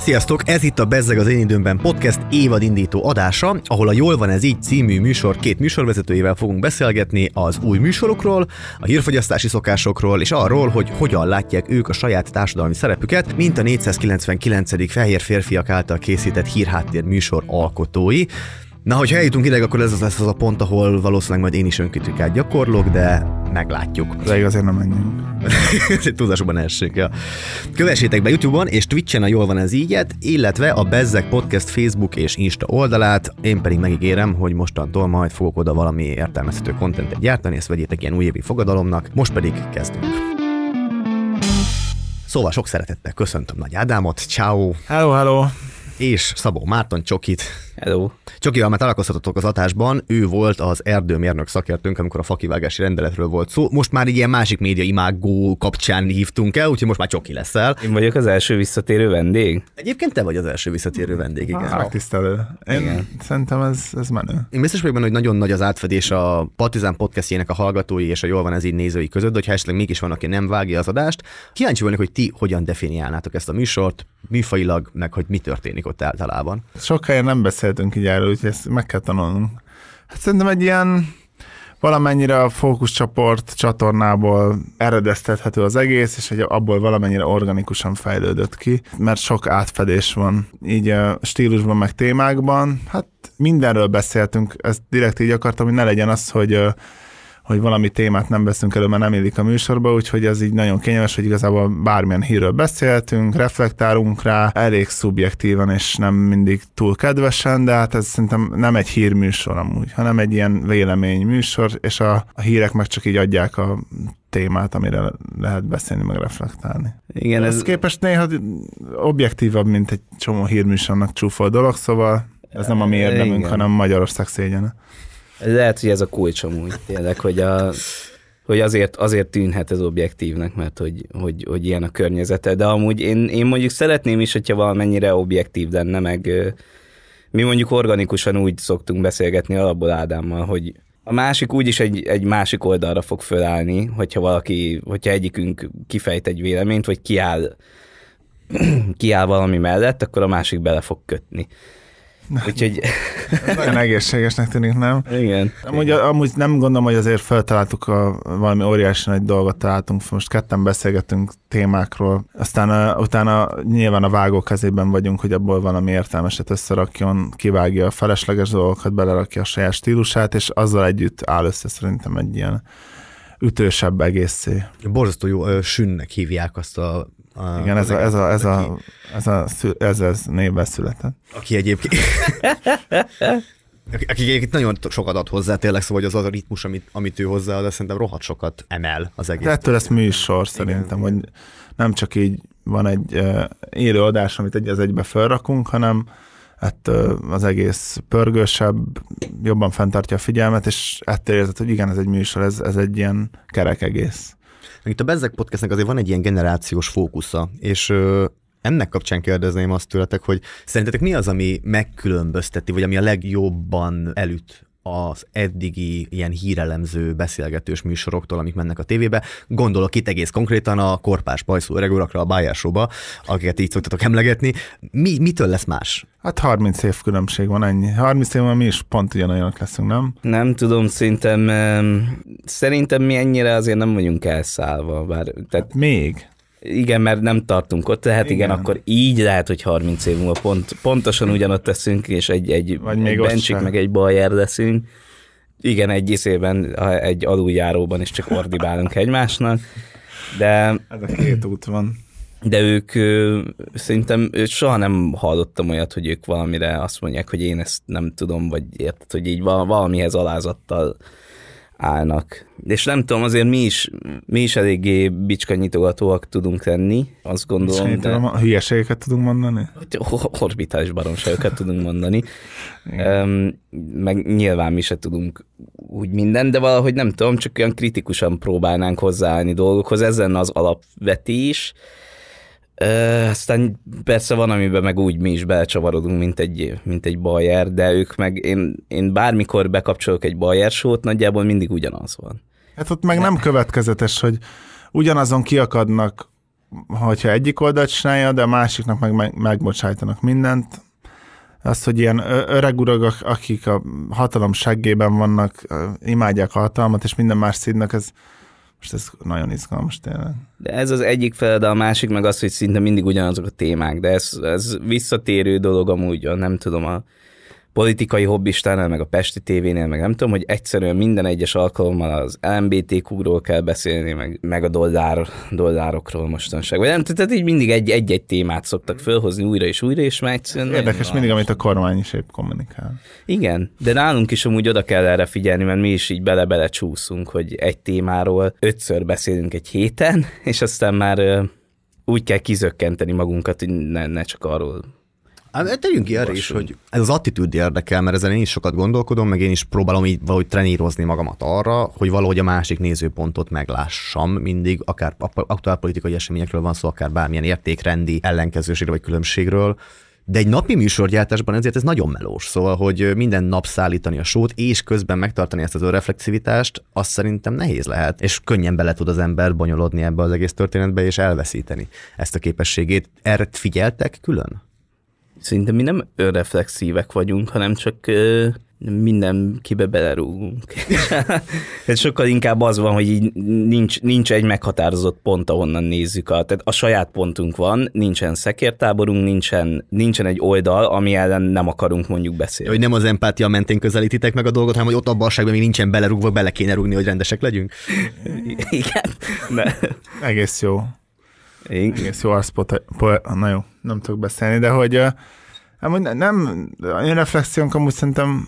Sziasztok, ez itt a Bezzeg az én időmben podcast indító adása, ahol a Jól van ez így című műsor két műsorvezetőjével fogunk beszélgetni az új műsorokról, a hírfogyasztási szokásokról és arról, hogy hogyan látják ők a saját társadalmi szerepüket, mint a 499. fehér férfiak által készített hírháttér műsor alkotói. Na, hogyha eljutunk ideig, akkor ez az lesz az a pont, ahol valószínűleg majd én is önkritikát gyakorlok, de meglátjuk. De azért nem menjünk. Tudásban essünk, ja. Kövessétek be YouTube-on és Twitch-en a Jól van ez ígyet, illetve a Bezzek Podcast Facebook és Insta oldalát. Én pedig megígérem, hogy mostantól majd fogok oda valami értelmezhető kontentet gyártani, ezt vegyétek ilyen újévi fogadalomnak. Most pedig kezdünk. Szóval sok szeretettel köszöntöm Nagy Ádámot, ciao. Hello, hello. És Szabó Márton Csokit. Hello. Csokival már találkozhatatok az adásban, ő volt az erdőmérnök szakértőnk, amikor a fakivágási rendeletről volt szó. Most már ilyen másik média imágó kapcsán hívtunk el, úgyhogy most már Csoki leszel. Én vagyok az első visszatérő vendég. Egyébként te vagy az első visszatérő vendég, igen. Ah, megtisztelő. Én igen. szerintem ez, ez menő. Én biztos vagyok benne, hogy nagyon nagy az átfedés a Partizán podcastjének a hallgatói és a jól van ez így nézői között, de esetleg mégis van, aki nem vágja az adást. Kíváncsi vagyok, hogy ti hogyan definiálnátok ezt a műsort, műfajilag, meg hogy mi történik ott általában. Sok helyen nem beszél beszéltünk így erről, úgyhogy ezt meg kell tanulnunk. Hát szerintem egy ilyen valamennyire a fókuszcsoport csatornából eredeztethető az egész, és hogy abból valamennyire organikusan fejlődött ki, mert sok átfedés van így a stílusban, meg témákban. Hát mindenről beszéltünk, ezt direkt így akartam, hogy ne legyen az, hogy hogy valami témát nem veszünk elő, mert nem élik a műsorba, úgyhogy ez így nagyon kényelmes, hogy igazából bármilyen hírről beszéltünk, reflektálunk rá, elég szubjektívan és nem mindig túl kedvesen, de hát ez szerintem nem egy hírműsor amúgy, hanem egy ilyen vélemény műsor és a, a hírek meg csak így adják a témát, amire lehet beszélni, meg reflektálni. Igen, ez... ez képest néha objektívabb, mint egy csomó hírműsornak csúfol dolog, szóval ez nem a mi érdemünk, Igen. hanem Magyarország szégyene. Lehet, hogy ez a kulcs amúgy tényleg, hogy, a, hogy azért, azért tűnhet ez objektívnek, mert hogy, hogy, hogy ilyen a környezete, de amúgy én, én mondjuk szeretném is, hogyha valamennyire objektív lenne, meg mi mondjuk organikusan úgy szoktunk beszélgetni alapból Ádámmal, hogy a másik úgyis egy, egy másik oldalra fog fölállni, hogyha valaki, hogyha egyikünk kifejt egy véleményt, vagy kiáll, kiáll valami mellett, akkor a másik bele fog kötni. Úgyhogy... Nagyon egészségesnek tűnik, nem? Igen. Amúgy, Igen. amúgy nem gondolom, hogy azért feltaláltuk a, valami óriási nagy dolgot találtunk, most ketten beszélgetünk témákról, aztán a, utána nyilván a vágó kezében vagyunk, hogy abból valami értelmeset összerakjon, kivágja a felesleges dolgokat, belerakja a saját stílusát, és azzal együtt áll össze szerintem egy ilyen ütősebb egészé. Borzasztó jó, sünnek hívják azt a igen, ez a, ez, a, ez, a, ez, a, ez, a, ez, névvel született. Aki egyébként... aki egyébként nagyon sokat ad hozzá, tényleg szóval az az a ritmus, amit, amit ő hozzá, de szerintem rohadt sokat emel az egész. De hát ettől lesz műsor szerintem, Igen. hogy nem csak így van egy uh, élő adás, amit egy az egybe felrakunk, hanem ettől hát, az egész pörgősebb, jobban fenntartja a figyelmet, és ettől érzed, hogy igen, ez egy műsor, ez, ez egy ilyen kerek egész. Itt a Bezzek Podcastnek azért van egy ilyen generációs fókusza, és ennek kapcsán kérdezném azt tőletek, hogy szerintetek mi az, ami megkülönbözteti, vagy ami a legjobban elüt az eddigi ilyen hírelemző beszélgetős műsoroktól, amik mennek a tévébe. Gondolok itt egész konkrétan a korpás pajszú öreg urakra, a bájásóba, akiket így szoktatok emlegetni. Mi, mitől lesz más? Hát 30 év különbség van ennyi. 30 év van, mi is pont ugyanolyanok leszünk, nem? Nem tudom, szerintem, szerintem mi ennyire azért nem vagyunk elszállva. Bár, tehát... még. Igen, mert nem tartunk ott, tehát igen, igen akkor így lehet, hogy 30 év múlva pont, pontosan ugyanott teszünk, és egy, egy, Vagy egy még bencsik, meg egy baljer leszünk. Igen, egy iszében, egy aluljáróban is csak ordibálunk egymásnak, de... Ez a két út van. De ők, szerintem soha nem hallottam olyat, hogy ők valamire azt mondják, hogy én ezt nem tudom, vagy érted, hogy így valamihez alázattal állnak. És nem tudom, azért mi is, mi is eléggé nyitogatóak tudunk lenni, azt gondolom. Szerintem de... a hülyeségeket tudunk mondani? Orbitális baromságokat tudunk mondani. um, meg nyilván mi se tudunk úgy minden, de valahogy nem tudom, csak olyan kritikusan próbálnánk hozzáállni dolgokhoz. Ez lenne az alapvetés, E, aztán persze van, amiben meg úgy mi is belecsavarodunk, mint egy, mint egy bajer, de ők meg, én, én bármikor bekapcsolok egy bajer sót, nagyjából mindig ugyanaz van. Hát ott meg nem következetes, hogy ugyanazon kiakadnak, hogyha egyik oldalt csinálja, de a másiknak meg megbocsájtanak mindent. Azt, hogy ilyen öreg urak, akik a hatalom seggében vannak, imádják a hatalmat, és minden más szídnek, ez, most ez nagyon izgalmas tényleg. De ez az egyik példa, a másik meg az, hogy szinte mindig ugyanazok a témák, de ez, ez visszatérő dolog amúgy, nem tudom, a politikai hobbistánál, meg a Pesti tévénél, meg nem tudom, hogy egyszerűen minden egyes alkalommal az LMBTQ-ról kell beszélni, meg, meg a dollár, dollárokról mostanság. Vagy nem, tehát így mindig egy, egy-egy témát szoktak fölhozni újra és újra, és már egyszerűen... Érdekes van. mindig, amit a kormány is épp kommunikál. Igen, de nálunk is amúgy oda kell erre figyelni, mert mi is így bele-bele csúszunk, hogy egy témáról ötször beszélünk egy héten, és aztán már úgy kell kizökkenteni magunkat, hogy ne, ne csak arról Hát tegyünk ki arra is, hogy ez az attitűd érdekel, mert ezen én is sokat gondolkodom, meg én is próbálom így valahogy trenírozni magamat arra, hogy valahogy a másik nézőpontot meglássam mindig, akár aktuál politikai eseményekről van szó, akár bármilyen értékrendi ellenkezőségről vagy különbségről. De egy napi műsorgyártásban ezért ez nagyon melós, szóval, hogy minden nap szállítani a sót, és közben megtartani ezt az önreflexivitást, az szerintem nehéz lehet, és könnyen bele tud az ember bonyolodni ebbe az egész történetbe, és elveszíteni ezt a képességét. Erre figyeltek külön? Szerintem mi nem önreflexívek vagyunk, hanem csak mindenkibe belerúgunk. tehát sokkal inkább az van, hogy így nincs, nincs egy meghatározott pont, ahonnan nézzük. A, tehát a saját pontunk van, nincsen szekértáborunk, nincsen, nincsen egy oldal, ami ellen nem akarunk mondjuk beszélni. Hogy nem az empátia mentén közelítitek meg a dolgot, hanem hogy ott abban a még nincsen belerúgva, bele kéne rúgni, hogy rendesek legyünk. Igen. Egész jó. Igen. Egész jó Na jó nem tudok beszélni, de hogy nem, nem, én reflexiónk amúgy szerintem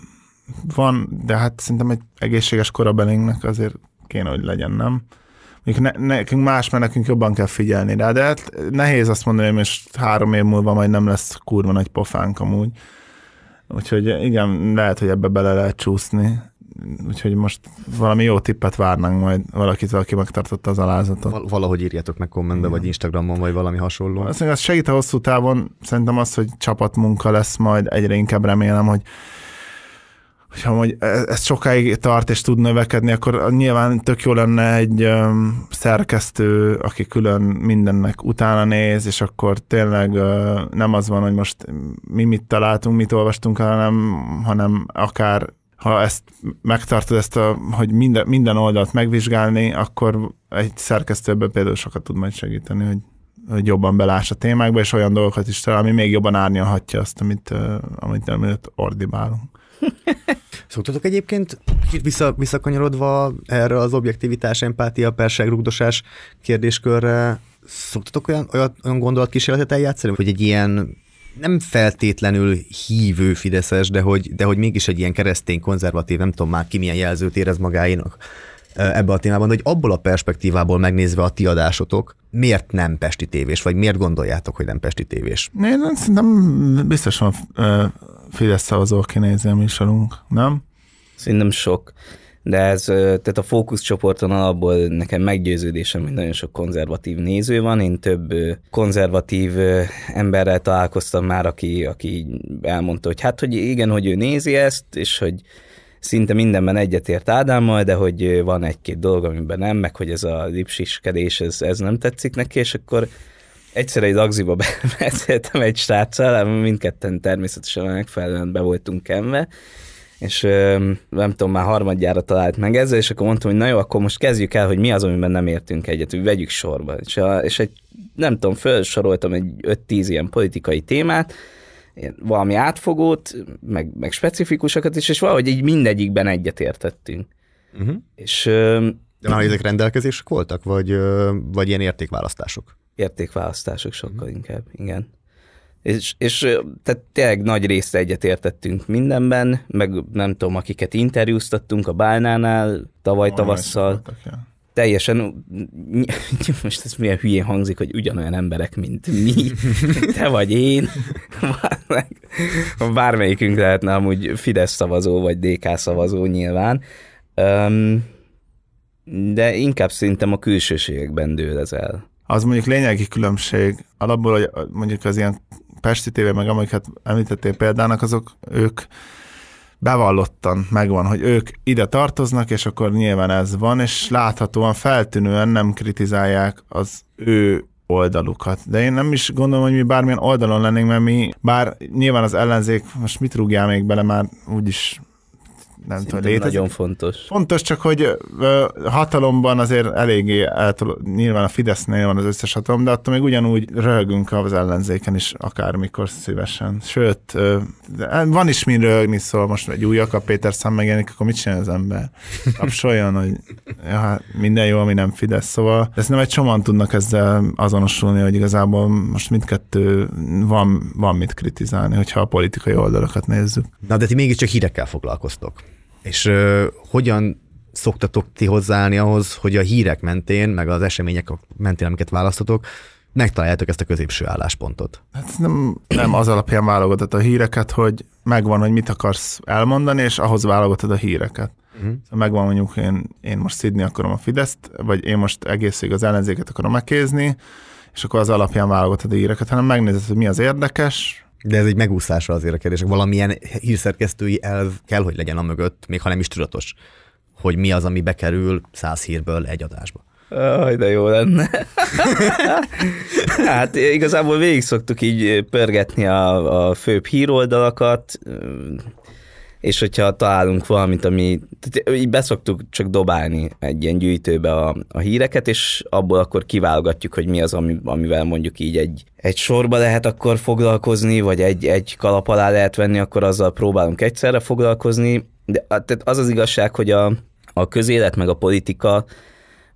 van, de hát szerintem egy egészséges korabelénknek azért kéne, hogy legyen, nem? Mondjuk ne, nekünk más, mert nekünk jobban kell figyelni rá, de hát nehéz azt mondani, hogy most három év múlva majd nem lesz kurva nagy pofánk amúgy. Úgyhogy igen, lehet, hogy ebbe bele lehet csúszni úgyhogy most valami jó tippet várnánk majd valakit, aki megtartotta az alázatot. Val- valahogy írjátok meg kommentbe, vagy Instagramon, vagy valami hasonló. Azt az segít a hosszú távon, szerintem az, hogy csapatmunka lesz majd, egyre inkább remélem, hogy hogyha hogy e, ez, sokáig tart és tud növekedni, akkor nyilván tök jó lenne egy szerkesztő, aki külön mindennek utána néz, és akkor tényleg nem az van, hogy most mi mit találtunk, mit olvastunk, hanem, hanem akár ha ezt megtartod, ezt a, hogy minden, minden oldalt megvizsgálni, akkor egy szerkesztőbe például sokat tud majd segíteni, hogy, hogy jobban beláss a témákba, és olyan dolgokat is talál, ami még jobban árnyalhatja azt, amit, amit, amit ordibálunk. Szoktatok egyébként kicsit vissza, visszakanyarodva erre az objektivitás, empátia, perseg, rugdosás kérdéskörre, szoktatok olyan, olyan, olyan gondolatkísérletet eljátszani, hogy egy ilyen nem feltétlenül hívő Fideszes, de hogy, de hogy mégis egy ilyen keresztény, konzervatív, nem tudom már ki milyen jelzőt érez magáénak ebbe a témában, hogy abból a perspektívából megnézve a ti adásotok, miért nem Pesti tévés, vagy miért gondoljátok, hogy nem Pesti tévés? Én nem, nem biztos van Fidesz szavazó, aki nézi a műsorunk, nem? Szerintem sok de ez, tehát a fókuszcsoporton alapból nekem meggyőződésem, hogy nagyon sok konzervatív néző van, én több konzervatív emberrel találkoztam már, aki, aki elmondta, hogy hát, hogy igen, hogy ő nézi ezt, és hogy szinte mindenben egyetért Ádámmal, de hogy van egy-két dolog, amiben nem, meg hogy ez a lipsiskedés, ez, ez nem tetszik neki, és akkor egyszer egy lagziba beszéltem egy sráccal, mindketten természetesen megfelelően be voltunk kenve, és nem tudom, már harmadjára talált meg ezzel, és akkor mondtam, hogy na jó, akkor most kezdjük el, hogy mi az, amiben nem értünk egyet, hogy vegyük sorba. És, a, és egy, nem tudom, felsoroltam egy 5-10 ilyen politikai témát, valami átfogót, meg, meg specifikusakat is, és valahogy így mindegyikben egyetértettünk. Uh-huh. Mhm. És, De már ezek rendelkezések voltak, vagy, vagy ilyen értékválasztások? Értékválasztások sokkal uh-huh. inkább, igen. És, és tehát tényleg nagy része egyetértettünk mindenben, meg nem tudom, akiket interjúztattunk a Bálnánál tavaly Olyan tavasszal. Teljesen, most ez milyen hülyén hangzik, hogy ugyanolyan emberek, mint mi, te vagy én. Bármelyikünk lehetne amúgy Fidesz szavazó, vagy DK szavazó nyilván. de inkább szerintem a külsőségekben dől ez el az mondjuk lényegi különbség alapból, hogy mondjuk az ilyen Pesti TV, meg amiket hát említettél példának, azok ők bevallottan megvan, hogy ők ide tartoznak, és akkor nyilván ez van, és láthatóan feltűnően nem kritizálják az ő oldalukat. De én nem is gondolom, hogy mi bármilyen oldalon lennénk, mert mi, bár nyilván az ellenzék, most mit rúgjál még bele, már úgyis nem tudom, létezik. Nagyon fontos. Fontos, csak hogy ö, hatalomban azért eléggé eltol, nyilván a Fidesznél van az összes hatalom, de attól még ugyanúgy röhögünk az ellenzéken is akármikor szívesen. Sőt, ö, hát van is min röhögni, szóval most egy új Jakab Péter szám megjelenik, akkor mit csinál az ember? Kapsoljon, hogy ja, hát minden jó, ami nem Fidesz. Szóval ezt nem egy csomóan tudnak ezzel azonosulni, hogy igazából most mindkettő van, van mit kritizálni, hogyha a politikai oldalakat nézzük. Na, de ti mégiscsak hírekkel foglalkoztok. És ö, hogyan szoktatok ti hozzáállni ahhoz, hogy a hírek mentén, meg az események mentén, amiket választotok, megtaláljátok ezt a középső álláspontot? Hát nem, nem az alapján válogatod a híreket, hogy megvan, hogy mit akarsz elmondani, és ahhoz válogatod a híreket. Uh-huh. Szóval megvan mondjuk, én, én most szidni akarom a Fideszt, vagy én most egészség az ellenzéket akarom megkézni, és akkor az alapján válogatod a híreket, hanem megnézed, hogy mi az érdekes, de ez egy megúszása azért a kérdések. Valamilyen hírszerkesztői elv kell, hogy legyen a mögött, még ha nem is tudatos, hogy mi az, ami bekerül száz hírből egy adásba. Aj, de jó lenne. hát igazából végig szoktuk így pörgetni a, a főbb híroldalakat, és hogyha találunk valamit, ami, tehát így beszoktuk csak dobálni egy ilyen gyűjtőbe a, a híreket, és abból akkor kiválogatjuk, hogy mi az, ami, amivel mondjuk így egy, egy sorba lehet akkor foglalkozni, vagy egy, egy kalap alá lehet venni, akkor azzal próbálunk egyszerre foglalkozni. De tehát az az igazság, hogy a, a közélet meg a politika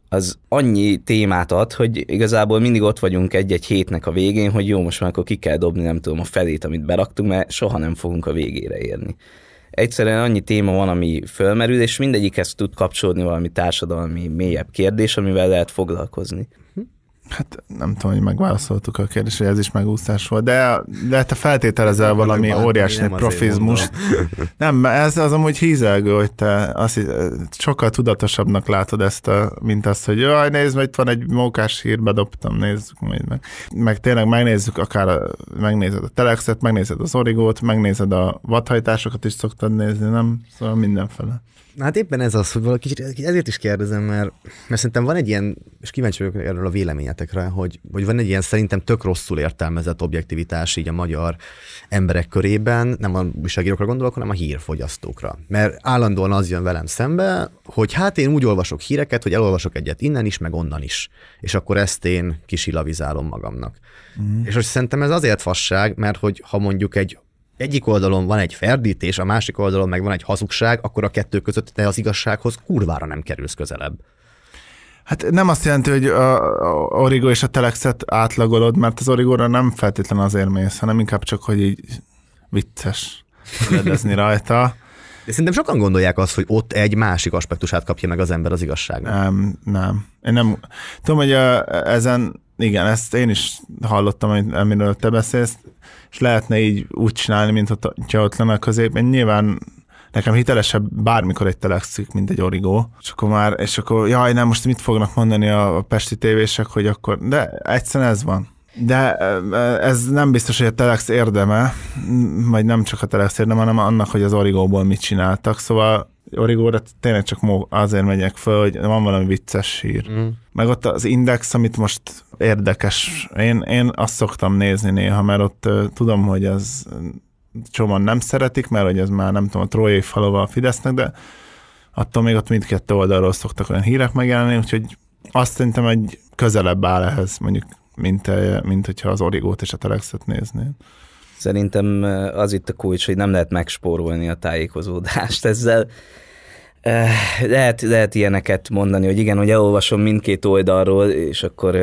az annyi témát ad, hogy igazából mindig ott vagyunk egy-egy hétnek a végén, hogy jó, most már akkor ki kell dobni, nem tudom, a felét, amit beraktunk, mert soha nem fogunk a végére érni egyszerűen annyi téma van, ami fölmerül, és mindegyikhez tud kapcsolódni valami társadalmi mélyebb kérdés, amivel lehet foglalkozni. Hát nem tudom, hogy megválaszoltuk a kérdést, hogy ez is megúszás volt, de, de te feltételezel valami óriási nem profizmus. Nem, ez az amúgy hízelgő, hogy te azt, sokkal tudatosabbnak látod ezt, a, mint azt, hogy jaj, nézd, itt van egy mókás hír, bedobtam, nézzük majd meg. Meg tényleg megnézzük, akár a, megnézed a telexet, megnézed az origót, megnézed a vadhajtásokat is szoktad nézni, nem? Szóval mindenfele. Hát éppen ez az, hogy valaki kicsit, ezért is kérdezem, mert, mert szerintem van egy ilyen, és kíváncsi vagyok erről a véleményetekre, hogy, hogy van egy ilyen szerintem tök rosszul értelmezett objektivitás így a magyar emberek körében, nem a újságírókra gondolok, hanem a hírfogyasztókra. Mert állandóan az jön velem szembe, hogy hát én úgy olvasok híreket, hogy elolvasok egyet innen is, meg onnan is. És akkor ezt én kisilavizálom magamnak. Mm. És azt szerintem ez azért fasság, mert hogy ha mondjuk egy egyik oldalon van egy ferdítés, a másik oldalon meg van egy hazugság, akkor a kettő között te az igazsághoz kurvára nem kerülsz közelebb. Hát nem azt jelenti, hogy a Origo és a Telexet átlagolod, mert az Origóra nem feltétlen az mész, hanem inkább csak, hogy így vicces ledezni rajta. De szerintem sokan gondolják azt, hogy ott egy másik aspektusát kapja meg az ember az igazságnak. Nem, nem. Én nem tudom, hogy a, ezen, igen, ezt én is hallottam, amiről te beszélsz, és lehetne így úgy csinálni, mint ha ott lenne a középen. Nyilván nekem hitelesebb bármikor egy telexcikk, mint egy origó. És akkor már, és akkor jaj, nem, most mit fognak mondani a, a pesti tévések, hogy akkor, de egyszerűen ez van. De e, e, ez nem biztos, hogy a Telex érdeme, vagy nem csak a Telex érdeme, hanem annak, hogy az Origóból mit csináltak. Szóval origóra tényleg csak azért megyek föl, hogy van valami vicces hír. Mm. Meg ott az index, amit most érdekes, én, én azt szoktam nézni néha, mert ott uh, tudom, hogy az csomóan nem szeretik, mert hogy ez már nem tudom, a trójai falova a Fidesznek, de attól még ott mindkettő oldalról szoktak olyan hírek megjelenni, úgyhogy azt szerintem egy közelebb áll ehhez, mondjuk, mint, mint hogyha az origót és a telexet néznél. Szerintem az itt a kulcs, hogy nem lehet megspórolni a tájékozódást ezzel. Lehet, lehet ilyeneket mondani, hogy igen, hogy elolvasom mindkét oldalról, és akkor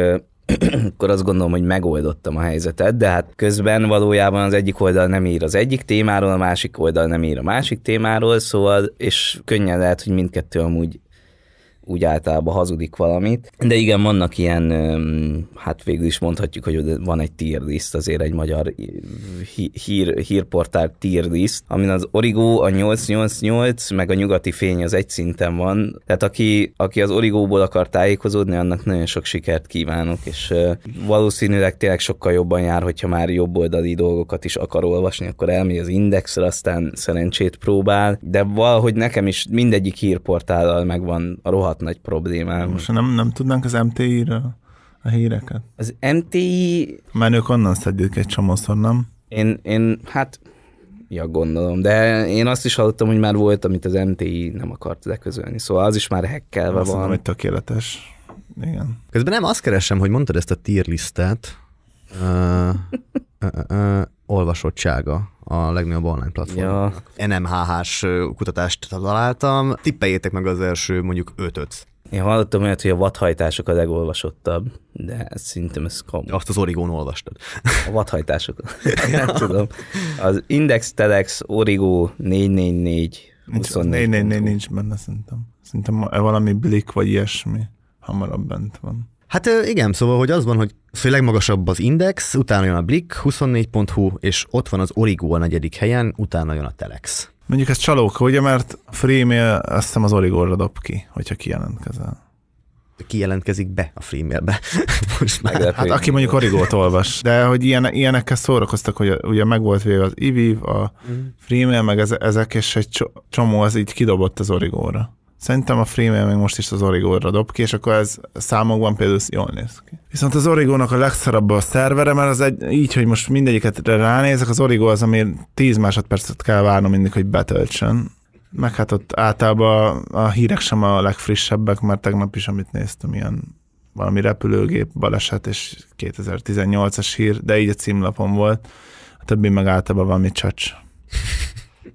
akkor azt gondolom, hogy megoldottam a helyzetet, de hát közben valójában az egyik oldal nem ír az egyik témáról, a másik oldal nem ír a másik témáról, szóval, és könnyen lehet, hogy mindkettő amúgy úgy általában hazudik valamit. De igen, vannak ilyen, hát végül is mondhatjuk, hogy van egy tier list, azért egy magyar hír, hírportál tier list, amin az Origo, a 888, meg a nyugati fény az egy szinten van. Tehát aki, aki az Origóból akar tájékozódni, annak nagyon sok sikert kívánok, és valószínűleg tényleg sokkal jobban jár, hogyha már jobb oldali dolgokat is akar olvasni, akkor elmegy az indexre, aztán szerencsét próbál, de valahogy nekem is mindegyik hírportállal megvan a rohadt rohadt nagy problémám. Most nem, nem tudnánk az mti ra a híreket? Az MTI... Már ők onnan szedjük egy csomószor, nem? Én, én hát ja, gondolom, de én azt is hallottam, hogy már volt, amit az MTI nem akart leközölni, szóval az is már hekkelve van. Azt hogy tökéletes. Igen. Közben nem azt keresem, hogy mondtad ezt a tier uh, uh, uh, uh, olvasottsága a legnagyobb online platform. Ja. NMHH-s kutatást találtam. Tippeljétek meg az első mondjuk ötöt. Én hallottam olyat, hogy a vadhajtások a legolvasottabb, de szerintem ez kom. Azt az Origón olvastad. A vadhajtások. nem tudom. Az Index, Telex, Origo 444, 444 nincs benne szerintem. Szerintem e valami blik vagy ilyesmi hamarabb bent van. Hát igen, szóval, hogy az van, hogy főleg magasabb az index, utána jön a Blick, 24.hu, és ott van az Origo a negyedik helyen, utána jön a Telex. Mondjuk ez csalók, ugye, mert Freemail azt hiszem az Origo-ra dob ki, hogyha kijelentkezel jelentkezik be a freemailbe. Most már. Hát aki mondjuk origót olvas, de hogy ilyen, ilyenekkel szórakoztak, hogy ugye meg volt véve az IVIV, a mhm. freemail, meg ezek, és egy csomó az így kidobott az origóra. Szerintem a Freeman meg most is az Origóra dob ki, és akkor ez számokban például jól néz ki. Viszont az Origónak a legszarabb a szervere, mert az egy, így, hogy most mindegyiket ránézek, az Origó az, ami 10 másodpercet kell várnom mindig, hogy betöltsön. Meg hát ott általában a hírek sem a legfrissebbek, mert tegnap is, amit néztem, ilyen valami repülőgép baleset, és 2018-as hír, de így a címlapon volt. A többi meg általában valami csacs.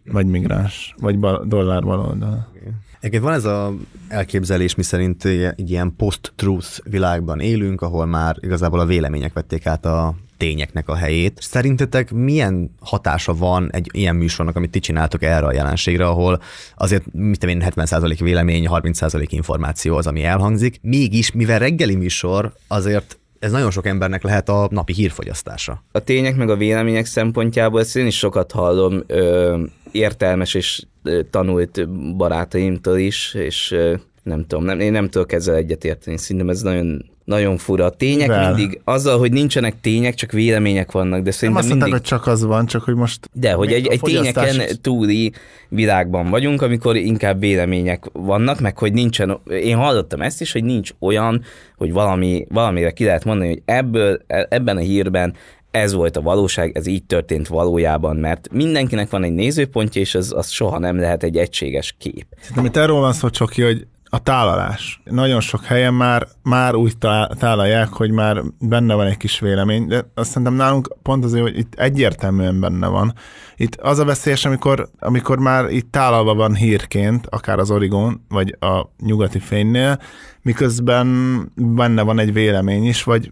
Vagy migráns, vagy bal, dollár baloldal. Okay. Egyébként van ez a elképzelés, mi szerint egy ilyen post-truth világban élünk, ahol már igazából a vélemények vették át a tényeknek a helyét. Szerintetek milyen hatása van egy ilyen műsornak, amit ti csináltok erre a jelenségre, ahol azért, mit én, 70% vélemény, 30% információ az, ami elhangzik. Mégis, mivel reggeli műsor, azért ez nagyon sok embernek lehet a napi hírfogyasztása. A tények meg a vélemények szempontjából ezt én is sokat hallom ö, értelmes és tanult barátaimtól is, és ö, nem tudom, nem, én nem tudok ezzel egyetérteni. Szerintem ez nagyon nagyon fura. A tények de. mindig, azzal, hogy nincsenek tények, csak vélemények vannak, de szerintem Nem azt mindig... mondták, hogy csak az van, csak hogy most... De, hogy egy, egy fogyasztás... tényeken túli világban vagyunk, amikor inkább vélemények vannak, meg hogy nincsen... Én hallottam ezt is, hogy nincs olyan, hogy valami, valamire ki lehet mondani, hogy ebből, e- ebben a hírben ez volt a valóság, ez így történt valójában, mert mindenkinek van egy nézőpontja, és az, az soha nem lehet egy egységes kép. Amit erről van szó, Csoki, hogy a tálalás. Nagyon sok helyen már, már úgy tálalják, hogy már benne van egy kis vélemény, de azt szerintem nálunk pont azért, hogy itt egyértelműen benne van. Itt az a veszélyes, amikor, amikor már itt tálalva van hírként, akár az Origón, vagy a nyugati fénynél, miközben benne van egy vélemény is, vagy,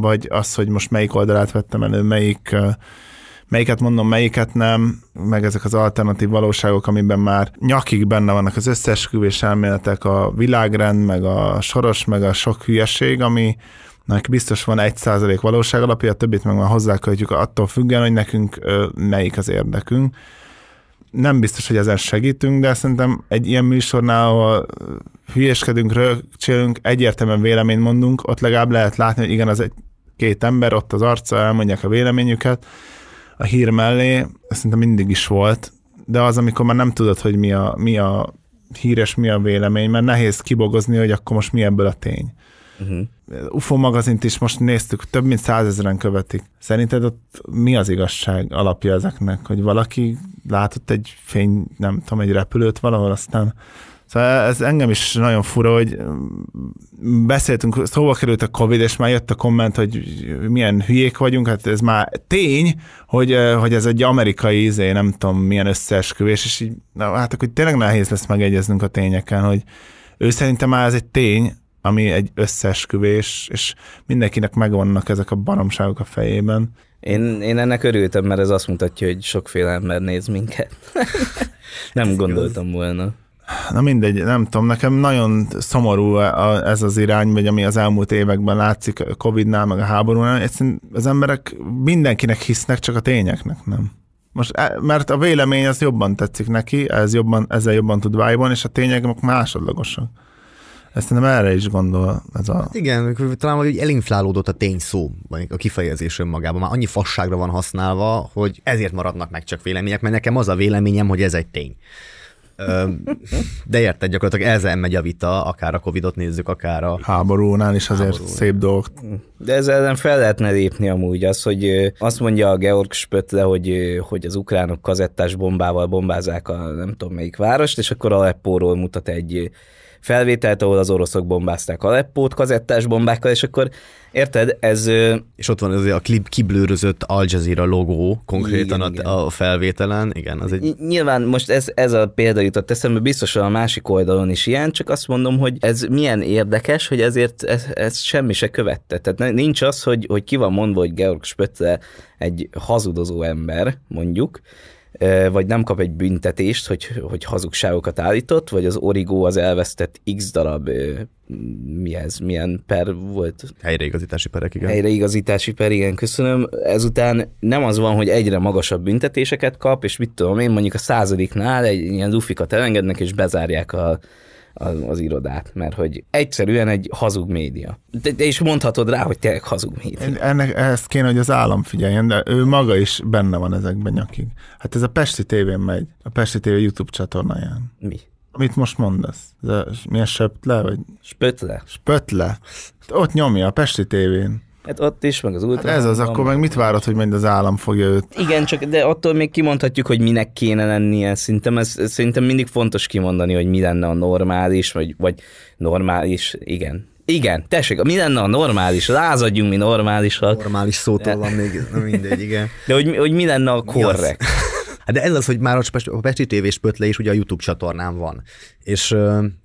vagy az, hogy most melyik oldalát vettem elő, melyik melyiket mondom, melyiket nem, meg ezek az alternatív valóságok, amiben már nyakig benne vannak az összeesküvés elméletek, a világrend, meg a soros, meg a sok hülyeség, ami nek biztos van egy százalék valóság alapja, a többit meg már hozzáköltjük attól függően, hogy nekünk ö, melyik az érdekünk. Nem biztos, hogy ezen segítünk, de szerintem egy ilyen műsornál, ahol hülyeskedünk, rögcsélünk, egyértelműen véleményt mondunk, ott legalább lehet látni, hogy igen, az egy két ember, ott az arca, elmondják a véleményüket, a hír mellé, szerintem mindig is volt, de az, amikor már nem tudod, hogy mi a, mi a híres, mi a vélemény, mert nehéz kibogozni, hogy akkor most mi ebből a tény. Uh-huh. UFO magazint is most néztük, több mint százezeren követik. Szerinted ott mi az igazság alapja ezeknek, hogy valaki látott egy fény, nem tudom, egy repülőt valahol, aztán Szóval ez engem is nagyon fura, hogy mm, beszéltünk, szóval került a Covid, és már jött a komment, hogy milyen hülyék vagyunk, hát ez már tény, hogy, hogy ez egy amerikai izé, nem tudom milyen összeesküvés, és így, na, hát akkor tényleg nehéz lesz megegyeznünk a tényeken, hogy ő szerintem már ez egy tény, ami egy összeesküvés, és mindenkinek megvannak ezek a baromságok a fejében. Én, én ennek örültem, mert ez azt mutatja, hogy sokféle ember néz minket. nem ez gondoltam igaz. volna na mindegy, nem tudom, nekem nagyon szomorú ez az irány, vagy ami az elmúlt években látszik a Covid-nál, meg a háborúnál, egyszerűen az emberek mindenkinek hisznek, csak a tényeknek nem. Most, e, mert a vélemény az jobban tetszik neki, ez jobban, ezzel jobban tud vájban, és a tények meg másodlagosak. Ezt szerintem erre is gondol ez a... Hát igen, talán hogy elinflálódott a tény szó, a kifejezés önmagában. Már annyi fasságra van használva, hogy ezért maradnak meg csak vélemények, mert nekem az a véleményem, hogy ez egy tény. De érted, gyakorlatilag ezen megy a vita, akár a Covidot nézzük, akár a... Háborúnál is azért háborúnál. szép dolg. De ezzel nem fel lehetne lépni amúgy az, hogy azt mondja a Georg Spötle, hogy, hogy az ukránok kazettás bombával bombázák a nem tudom melyik várost, és akkor Aleppóról mutat egy felvételt, ahol az oroszok bombázták Aleppót kazettás bombákkal, és akkor érted, ez... És ott van ez a kiblőrözött Al Jazeera logó konkrétan igen, a, a felvételen, igen, az egy... Nyilván most ez, ez a példa jutott eszembe, biztosan a másik oldalon is ilyen, csak azt mondom, hogy ez milyen érdekes, hogy ezért ez, ez semmi se követte. Tehát nincs az, hogy, hogy ki van mondva, hogy Georg Spötte egy hazudozó ember, mondjuk, vagy nem kap egy büntetést, hogy, hogy hazugságokat állított, vagy az origó az elvesztett x darab, mi ez, milyen per volt? Helyreigazítási perek, igen. Helyreigazítási per, igen, köszönöm. Ezután nem az van, hogy egyre magasabb büntetéseket kap, és mit tudom én, mondjuk a századiknál egy ilyen lufikat elengednek, és bezárják a, az, az irodát, mert hogy egyszerűen egy hazug média. De, de és mondhatod rá, hogy tényleg hazug média. Ennek ehhez kéne, hogy az állam figyeljen, de ő maga is benne van ezekben nyakig. Hát ez a Pesti tévén megy, a Pesti tévé YouTube csatornáján. Mi? Mit most mondasz? Ez a, milyen söptle, vagy? Spötle. Spötle. Ott nyomja a Pesti tévén. Hát ott is, meg az hát ultra. Hát ez az, akkor meg mit várod, hogy majd az állam fogja őt? Igen, csak de attól még kimondhatjuk, hogy minek kéne lennie. Szerintem, ez, szerintem mindig fontos kimondani, hogy mi lenne a normális, vagy, vagy normális, igen. Igen, tessék, mi lenne a normális? Lázadjunk mi normálisak. Normális szótól van még, na mindegy, igen. De hogy, hogy mi lenne a korrekt? Hát de ez az, hogy már a Pesti tévés pötle is ugye a YouTube csatornán van. És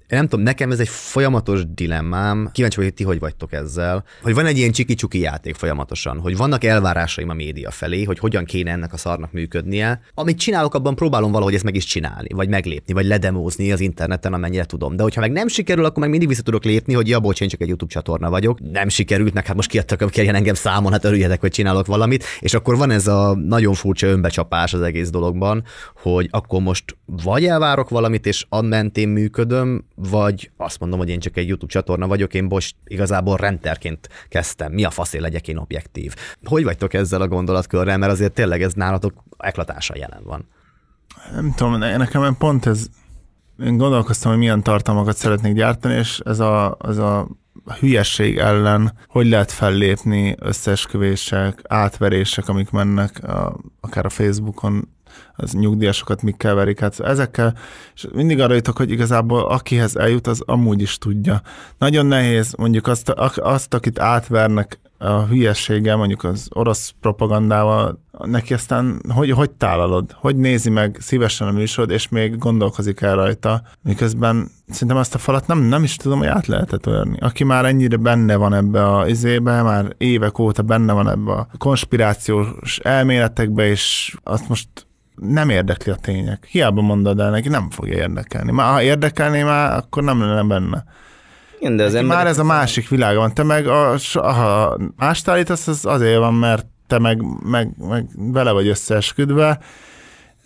nem tudom, nekem ez egy folyamatos dilemmám. Kíváncsi vagyok, hogy ti hogy vagytok ezzel. Hogy van egy ilyen csiki-csuki játék folyamatosan, hogy vannak elvárásaim a média felé, hogy hogyan kéne ennek a szarnak működnie. Amit csinálok, abban próbálom valahogy ezt meg is csinálni, vagy meglépni, vagy ledemózni az interneten, amennyire tudom. De hogyha meg nem sikerül, akkor meg mindig vissza tudok lépni, hogy ja, bocs, én csak egy YouTube csatorna vagyok. Nem sikerült, meg hát most kiadtak, kelljen engem számon, hát örüljetek, hogy csinálok valamit. És akkor van ez a nagyon furcsa önbecsapás az egész dologban, hogy akkor most vagy elvárok valamit, és mentén működöm, vagy azt mondom, hogy én csak egy YouTube csatorna vagyok, én most igazából renterként kezdtem, mi a faszé legyek én objektív. Hogy vagytok ezzel a gondolatkörrel, mert azért tényleg ez nálatok eklatása jelen van. Nem tudom, nekem pont ez, én gondolkoztam, hogy milyen tartalmakat szeretnék gyártani, és ez a, az a hülyeség ellen hogy lehet fellépni összeesküvések, átverések, amik mennek a, akár a Facebookon, az nyugdíjasokat mikkel verik, hát ezekkel, és mindig arra jutok, hogy igazából akihez eljut, az amúgy is tudja. Nagyon nehéz mondjuk azt, azt akit átvernek a hülyességgel, mondjuk az orosz propagandával, neki aztán hogy, hogy tálalod? Hogy nézi meg szívesen a műsorod, és még gondolkozik el rajta, miközben szerintem azt a falat nem, nem is tudom, hogy át lehetett ölni. Aki már ennyire benne van ebbe a izébe, már évek óta benne van ebbe a konspirációs elméletekbe, és azt most nem érdekli a tények. Hiába mondod el neki, nem fogja érdekelni. Már ha érdekelné már, akkor nem lenne benne. Igen, de az emberek... Már ez a másik világ van. Te meg, a, ha mást állítasz, az azért van, mert te meg, meg, meg vele vagy összeesküdve,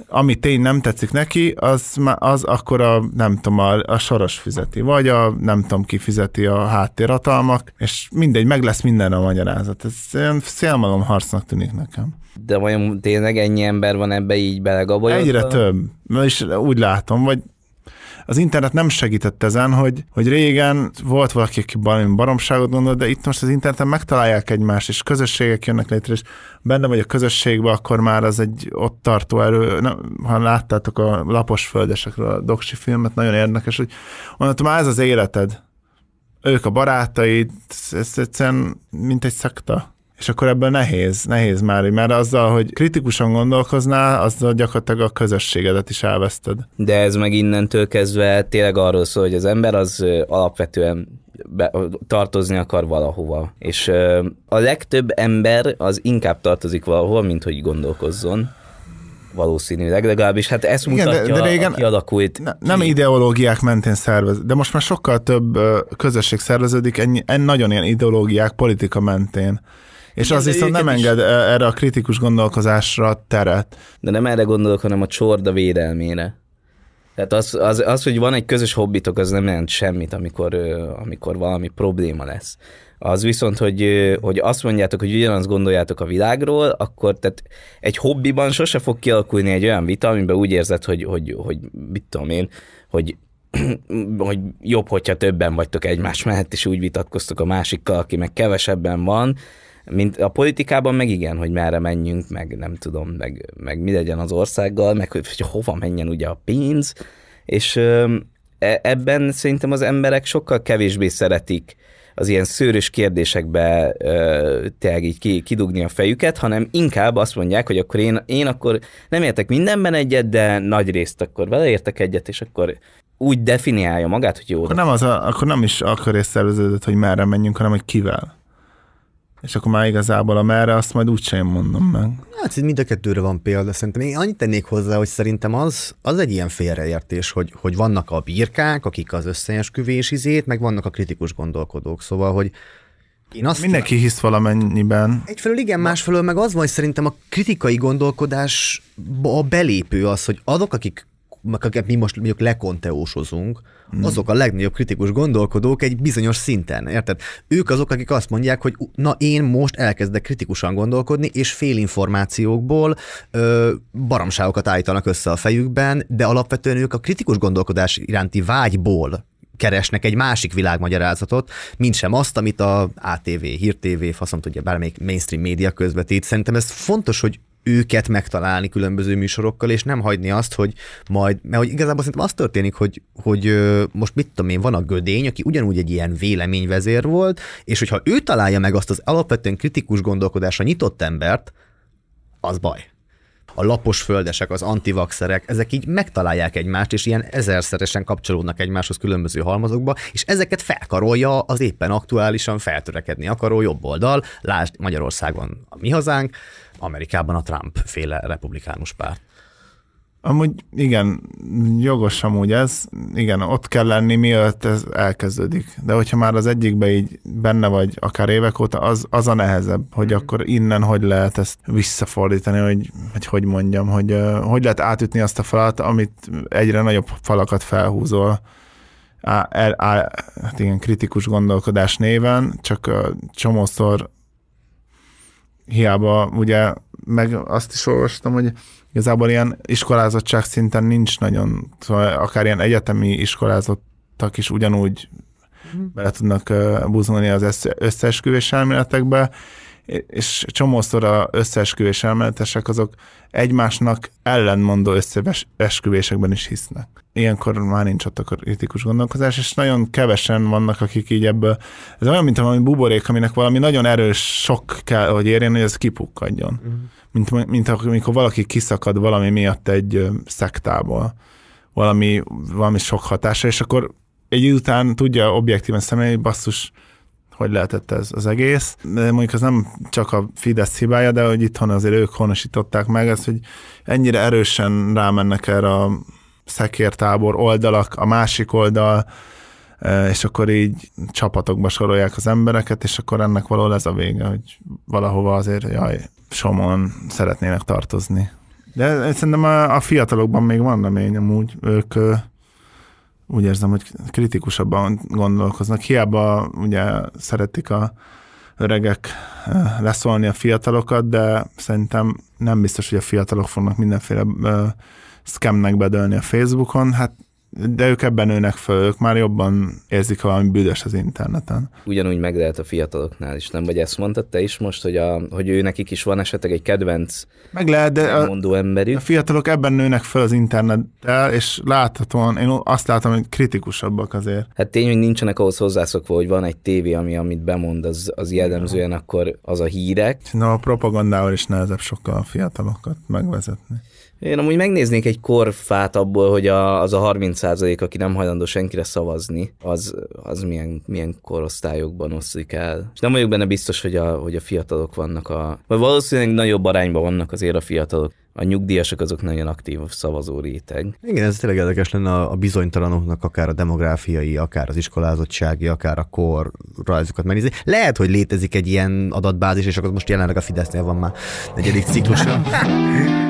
ami tény nem tetszik neki, az, az akkor a, nem tudom, a, a soros fizeti, vagy a nem tudom ki fizeti a háttérhatalmak, és mindegy, meg lesz minden a magyarázat. Ez ilyen szélmalom harcnak tűnik nekem. De vajon tényleg ennyi ember van ebbe így belegabajodva? Egyre több. Na is úgy látom, vagy az internet nem segített ezen, hogy, hogy régen volt valaki, aki baromságot gondol, de itt most az interneten megtalálják egymást, és közösségek jönnek létre, és benne vagy a közösségbe, akkor már az egy ott tartó erő. Nem, ha láttátok a Lapos Földesekről a doksi filmet, nagyon érdekes, hogy onnantól már ez az életed. Ők a barátaid, ez egyszerűen mint egy szekta. És akkor ebből nehéz, nehéz már, mert azzal, hogy kritikusan gondolkoznál, azzal gyakorlatilag a közösségedet is elveszted. De ez meg innentől kezdve tényleg arról szól, hogy az ember az alapvetően be, tartozni akar valahova. És ö, a legtöbb ember az inkább tartozik valahova, mint hogy gondolkozzon valószínűleg, legalábbis hát ezt Igen, mutatja de, de régen aki alakult. Ne, nem ki. ideológiák mentén szervez, de most már sokkal több közösség szerveződik, ennyi, en nagyon ilyen ideológiák, politika mentén. És az viszont nem enged is... E, erre a kritikus gondolkozásra teret. De nem erre gondolok, hanem a csorda védelmére. Tehát az, az, az, hogy van egy közös hobbitok, az nem jelent semmit, amikor, amikor valami probléma lesz. Az viszont, hogy, hogy azt mondjátok, hogy ugyanazt gondoljátok a világról, akkor tehát egy hobbiban sose fog kialakulni egy olyan vita, amiben úgy érzed, hogy, hogy, hogy mit tudom én, hogy hogy jobb, hogyha többen vagytok egymás mellett, és úgy vitatkoztok a másikkal, aki meg kevesebben van, mint a politikában meg igen, hogy merre menjünk, meg nem tudom, meg, meg mi legyen az országgal, meg hogy, hogy hova menjen ugye a pénz, és e, ebben szerintem az emberek sokkal kevésbé szeretik az ilyen szőrös kérdésekbe tényleg így kidugni a fejüket, hanem inkább azt mondják, hogy akkor én, én akkor nem értek mindenben egyet, de nagy részt akkor vele értek egyet, és akkor úgy definiálja magát, hogy jó. Akkor nem, az a, akkor nem is akkor részt szerveződött, hogy merre menjünk, hanem hogy kivel. És akkor már igazából a merre azt majd úgysem mondom meg. Hát mind a kettőre van példa. Szerintem én annyit tennék hozzá, hogy szerintem az, az egy ilyen félreértés, hogy, hogy vannak a birkák, akik az összeesküvés izét, meg vannak a kritikus gondolkodók. Szóval, hogy én azt Mindenki hisz valamennyiben. Egyfelől igen, másfelől meg az van, hogy szerintem a kritikai gondolkodás a belépő az, hogy azok, akik akiket mi most mondjuk lekonteósozunk, hmm. azok a legnagyobb kritikus gondolkodók egy bizonyos szinten, érted? Ők azok, akik azt mondják, hogy na én most elkezdek kritikusan gondolkodni, és információkból ö, baromságokat állítanak össze a fejükben, de alapvetően ők a kritikus gondolkodás iránti vágyból keresnek egy másik világmagyarázatot, mint sem azt, amit a ATV, Hír TV, faszom tudja, bármelyik mainstream média közvetít. Szerintem ez fontos, hogy őket megtalálni különböző műsorokkal, és nem hagyni azt, hogy majd, mert hogy igazából szerintem az történik, hogy, hogy most mit tudom én, van a Gödény, aki ugyanúgy egy ilyen véleményvezér volt, és hogyha ő találja meg azt az alapvetően kritikus gondolkodásra nyitott embert, az baj a lapos földesek, az antivaxerek, ezek így megtalálják egymást, és ilyen ezerszeresen kapcsolódnak egymáshoz különböző halmazokba, és ezeket felkarolja az éppen aktuálisan feltörekedni akaró jobb oldal, lásd Magyarországon a mi hazánk, Amerikában a Trump féle republikánus párt. Amúgy igen, jogos amúgy ez, igen, ott kell lenni, mielőtt ez elkezdődik. De hogyha már az egyikbe így benne vagy akár évek óta, az, az a nehezebb, hogy mhm. akkor innen hogy lehet ezt visszafordítani, hogy hogy, hogy mondjam, hogy hogy lehet átütni azt a falat, amit egyre nagyobb falakat felhúzol. Á, el, á, hát igen, kritikus gondolkodás néven, csak csomószor hiába ugye meg azt is olvastam, hogy igazából ilyen iskolázottság szinten nincs nagyon, szóval akár ilyen egyetemi iskolázottak is ugyanúgy mhm. bele tudnak búzolni az összeesküvés elméletekbe, és csomószor a összeesküvés elmenetesek azok egymásnak ellenmondó összeesküvésekben is hisznek. Ilyenkor már nincs ott a kritikus gondolkozás, és nagyon kevesen vannak, akik így ebből, ez olyan, mint valami buborék, aminek valami nagyon erős sok kell, hogy érjen, hogy ez kipukkadjon. Uh-huh. Mint, mint amikor valaki kiszakad valami miatt egy szektából, valami, valami sok hatása, és akkor egy után tudja objektíven személyi, basszus, hogy lehetett ez az egész. De mondjuk ez nem csak a Fidesz hibája, de hogy itthon azért ők honosították meg ezt, hogy ennyire erősen rámennek erre a szekértábor oldalak, a másik oldal, e, és akkor így csapatokba sorolják az embereket, és akkor ennek való ez a vége, hogy valahova azért, jaj, somon szeretnének tartozni. De szerintem a, a fiatalokban még van remény amúgy, ők úgy érzem, hogy kritikusabban gondolkoznak. Hiába ugye szeretik a öregek eh, leszólni a fiatalokat, de szerintem nem biztos, hogy a fiatalok fognak mindenféle eh, szkemnek bedölni a Facebookon. Hát de ők ebben nőnek föl, ők már jobban érzik, ha valami büdös az interneten. Ugyanúgy meg lehet a fiataloknál is, nem? Vagy ezt mondtad te is most, hogy, a, hogy ő nekik is van esetleg egy kedvenc meg lehet, de mondó emberük? A fiatalok ebben nőnek föl az internettel, és láthatóan, én azt látom, hogy kritikusabbak azért. Hát tény, hogy nincsenek ahhoz hozzászokva, hogy van egy tévé, ami, amit bemond, az, az jellemzően akkor az a hírek. Na, a propagandával is nehezebb sokkal a fiatalokat megvezetni. Én amúgy megnéznék egy korfát abból, hogy a, az a 30 százalék, aki nem hajlandó senkire szavazni, az, az milyen, milyen korosztályokban oszlik el. És nem vagyok benne biztos, hogy a, hogy a fiatalok vannak a... Vagy valószínűleg nagyobb arányban vannak azért a fiatalok a nyugdíjasok azok nagyon aktív szavazó réteg. Igen, ez tényleg érdekes lenne a, a bizonytalanoknak, akár a demográfiai, akár az iskolázottsági, akár a kor rajzokat megnézni. Lehet, hogy létezik egy ilyen adatbázis, és akkor most jelenleg a Fidesznél van már negyedik ciklusa.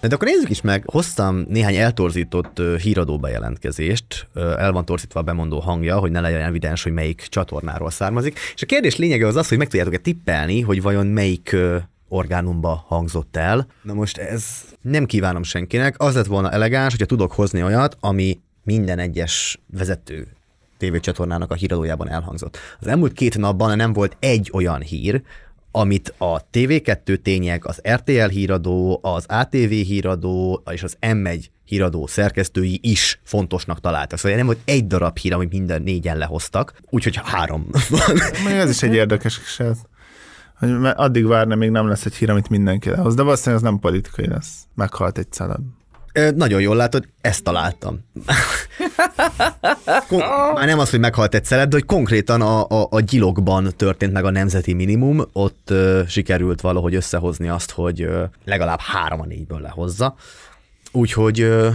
De akkor nézzük is meg, hoztam néhány eltorzított híradó bejelentkezést, el van torzítva a bemondó hangja, hogy ne legyen evidens, hogy melyik csatornáról származik. És a kérdés lényege az az, hogy meg tudjátok-e tippelni, hogy vajon melyik orgánumba hangzott el. Na most ez nem kívánom senkinek, az lett volna elegáns, hogyha tudok hozni olyat, ami minden egyes vezető tévécsatornának a híradójában elhangzott. Az elmúlt két napban nem volt egy olyan hír, amit a TV2 tények, az RTL híradó, az ATV híradó és az M1 híradó szerkesztői is fontosnak találtak. Szóval nem volt egy darab hír, amit minden négyen lehoztak, úgyhogy három van. Még ez is egy érdekes ez hogy addig várna, még nem lesz egy hír, amit mindenki lehoz. De valószínűleg ez nem politikai lesz. Meghalt egy celeb nagyon jól látod, ezt találtam. Kon- már nem az, hogy meghalt egy szelet, de hogy konkrétan a, a, a gyilokban történt meg a nemzeti minimum, ott ö, sikerült valahogy összehozni azt, hogy ö, legalább három a négyből lehozza. Úgyhogy ö,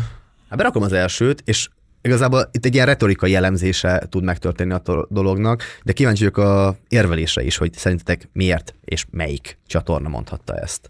hát berakom az elsőt, és igazából itt egy ilyen retorikai jellemzése tud megtörténni a dolognak, de kíváncsi vagyok a érvelése is, hogy szerintetek miért és melyik csatorna mondhatta ezt.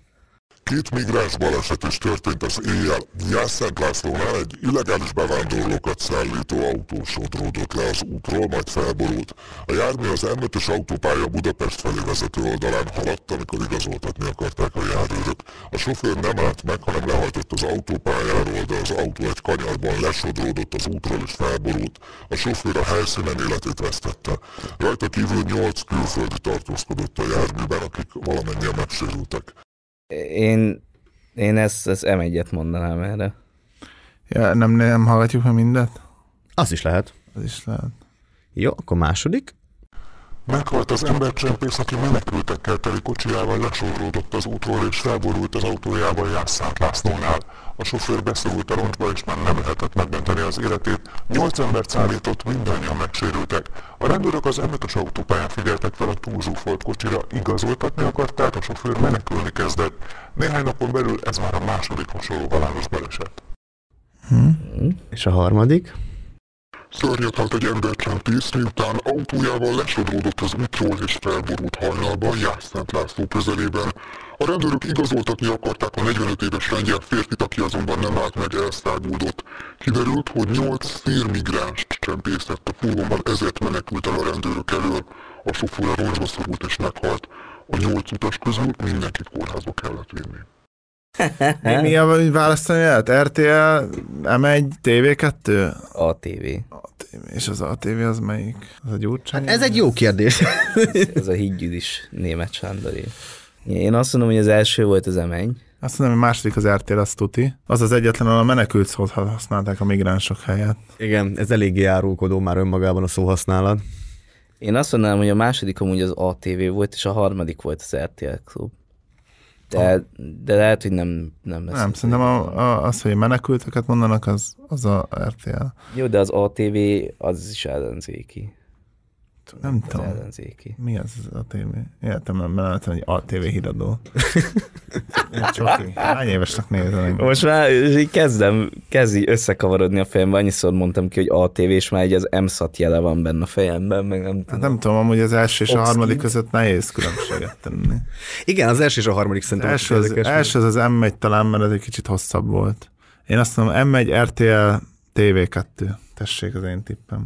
Két migráns baleset is történt az éjjel. Jászent Lászlónál egy illegális bevándorlókat szállító autó sodródott le az útról, majd felborult. A jármű az M5-ös autópálya Budapest felé vezető oldalán haladt, amikor igazoltatni akarták a járőrök. A sofőr nem állt meg, hanem lehajtott az autópályáról, de az autó egy kanyarban lesodródott az útról és felborult. A sofőr a helyszínen életét vesztette. Rajta kívül nyolc külföldi tartózkodott a járműben, akik valamennyien megsérültek. Én, én ezt, ezt m egyet mondanám erre. Ja, nem, nem hallgatjuk meg mindet? Az is lehet. Az is lehet. Jó, akkor második. Meghalt az embercsempész, aki menekültekkel teli kocsijával lesorlódott az útról és felborult az autójával Jászszát Lászlónál. A sofőr beszorult a roncsba és már nem lehetett megmenteni az életét. Nyolc embert szállított, mindannyian megsérültek. A rendőrök az M5-ös autópályán figyeltek fel a túlzúfolt kocsira, igazoltatni akarták, a sofőr menekülni kezdett. Néhány napon belül ez már a második hasonló halálos baleset. Hmm. És a harmadik? Szörnyet halt egy embertlen tíz, miután autójával lesodródott az útról és felborult hajnalban Jászent László közelében. A rendőrök igazoltatni akarták a 45 éves lengyel férfit, aki azonban nem állt meg, elszáguldott. Kiderült, hogy 8 szírmigránst csempészett a furgonban, ezért menekült el a rendőrök elől. A sofőr a roncsba szorult és meghalt. A nyolc utas közül mindenkit kórházba kellett vinni. mi, a választani lehet? RTL, M1, TV2? ATV. ATV. És az ATV az melyik? Az a gyurcsány? Hát ez egy jó kérdés. ez, a higgyűd is német Sándori. Én azt mondom, hogy az első volt az M1. Azt mondom, a második az RTL, az tuti. Az az egyetlen, ahol a menekült szót használták a migránsok helyett. Igen, ez eléggé árulkodó már önmagában a szóhasználat. Én azt mondanám, hogy a második amúgy az ATV volt, és a harmadik volt az RTL klub de, de lehet, hogy nem, nem lesz. Nem, szerintem a, a, az, hogy menekülteket mondanak, az, az a RTL. Jó, de az ATV az is ellenzéki tudom, nem az tudom. ellenzéki. Mi az az ATV? Értem, nem, mert láttam, hogy ATV híradó. Csoki. Hány évesnek nézel? Most már így kezdem, kezdi összekavarodni a fejemben, annyiszor mondtam ki, hogy ATV, és már egy az MSZAT jele van benne a fejemben, meg nem hát tudom. Hát nem tudom, amúgy az első és Oxkin. a harmadik között nehéz különbséget tenni. Igen, az első és a harmadik szerintem. első az, érdekes, első az, az M1 talán, mert ez egy kicsit hosszabb volt. Én azt mondom, M1 RTL TV2. Tessék az én tippem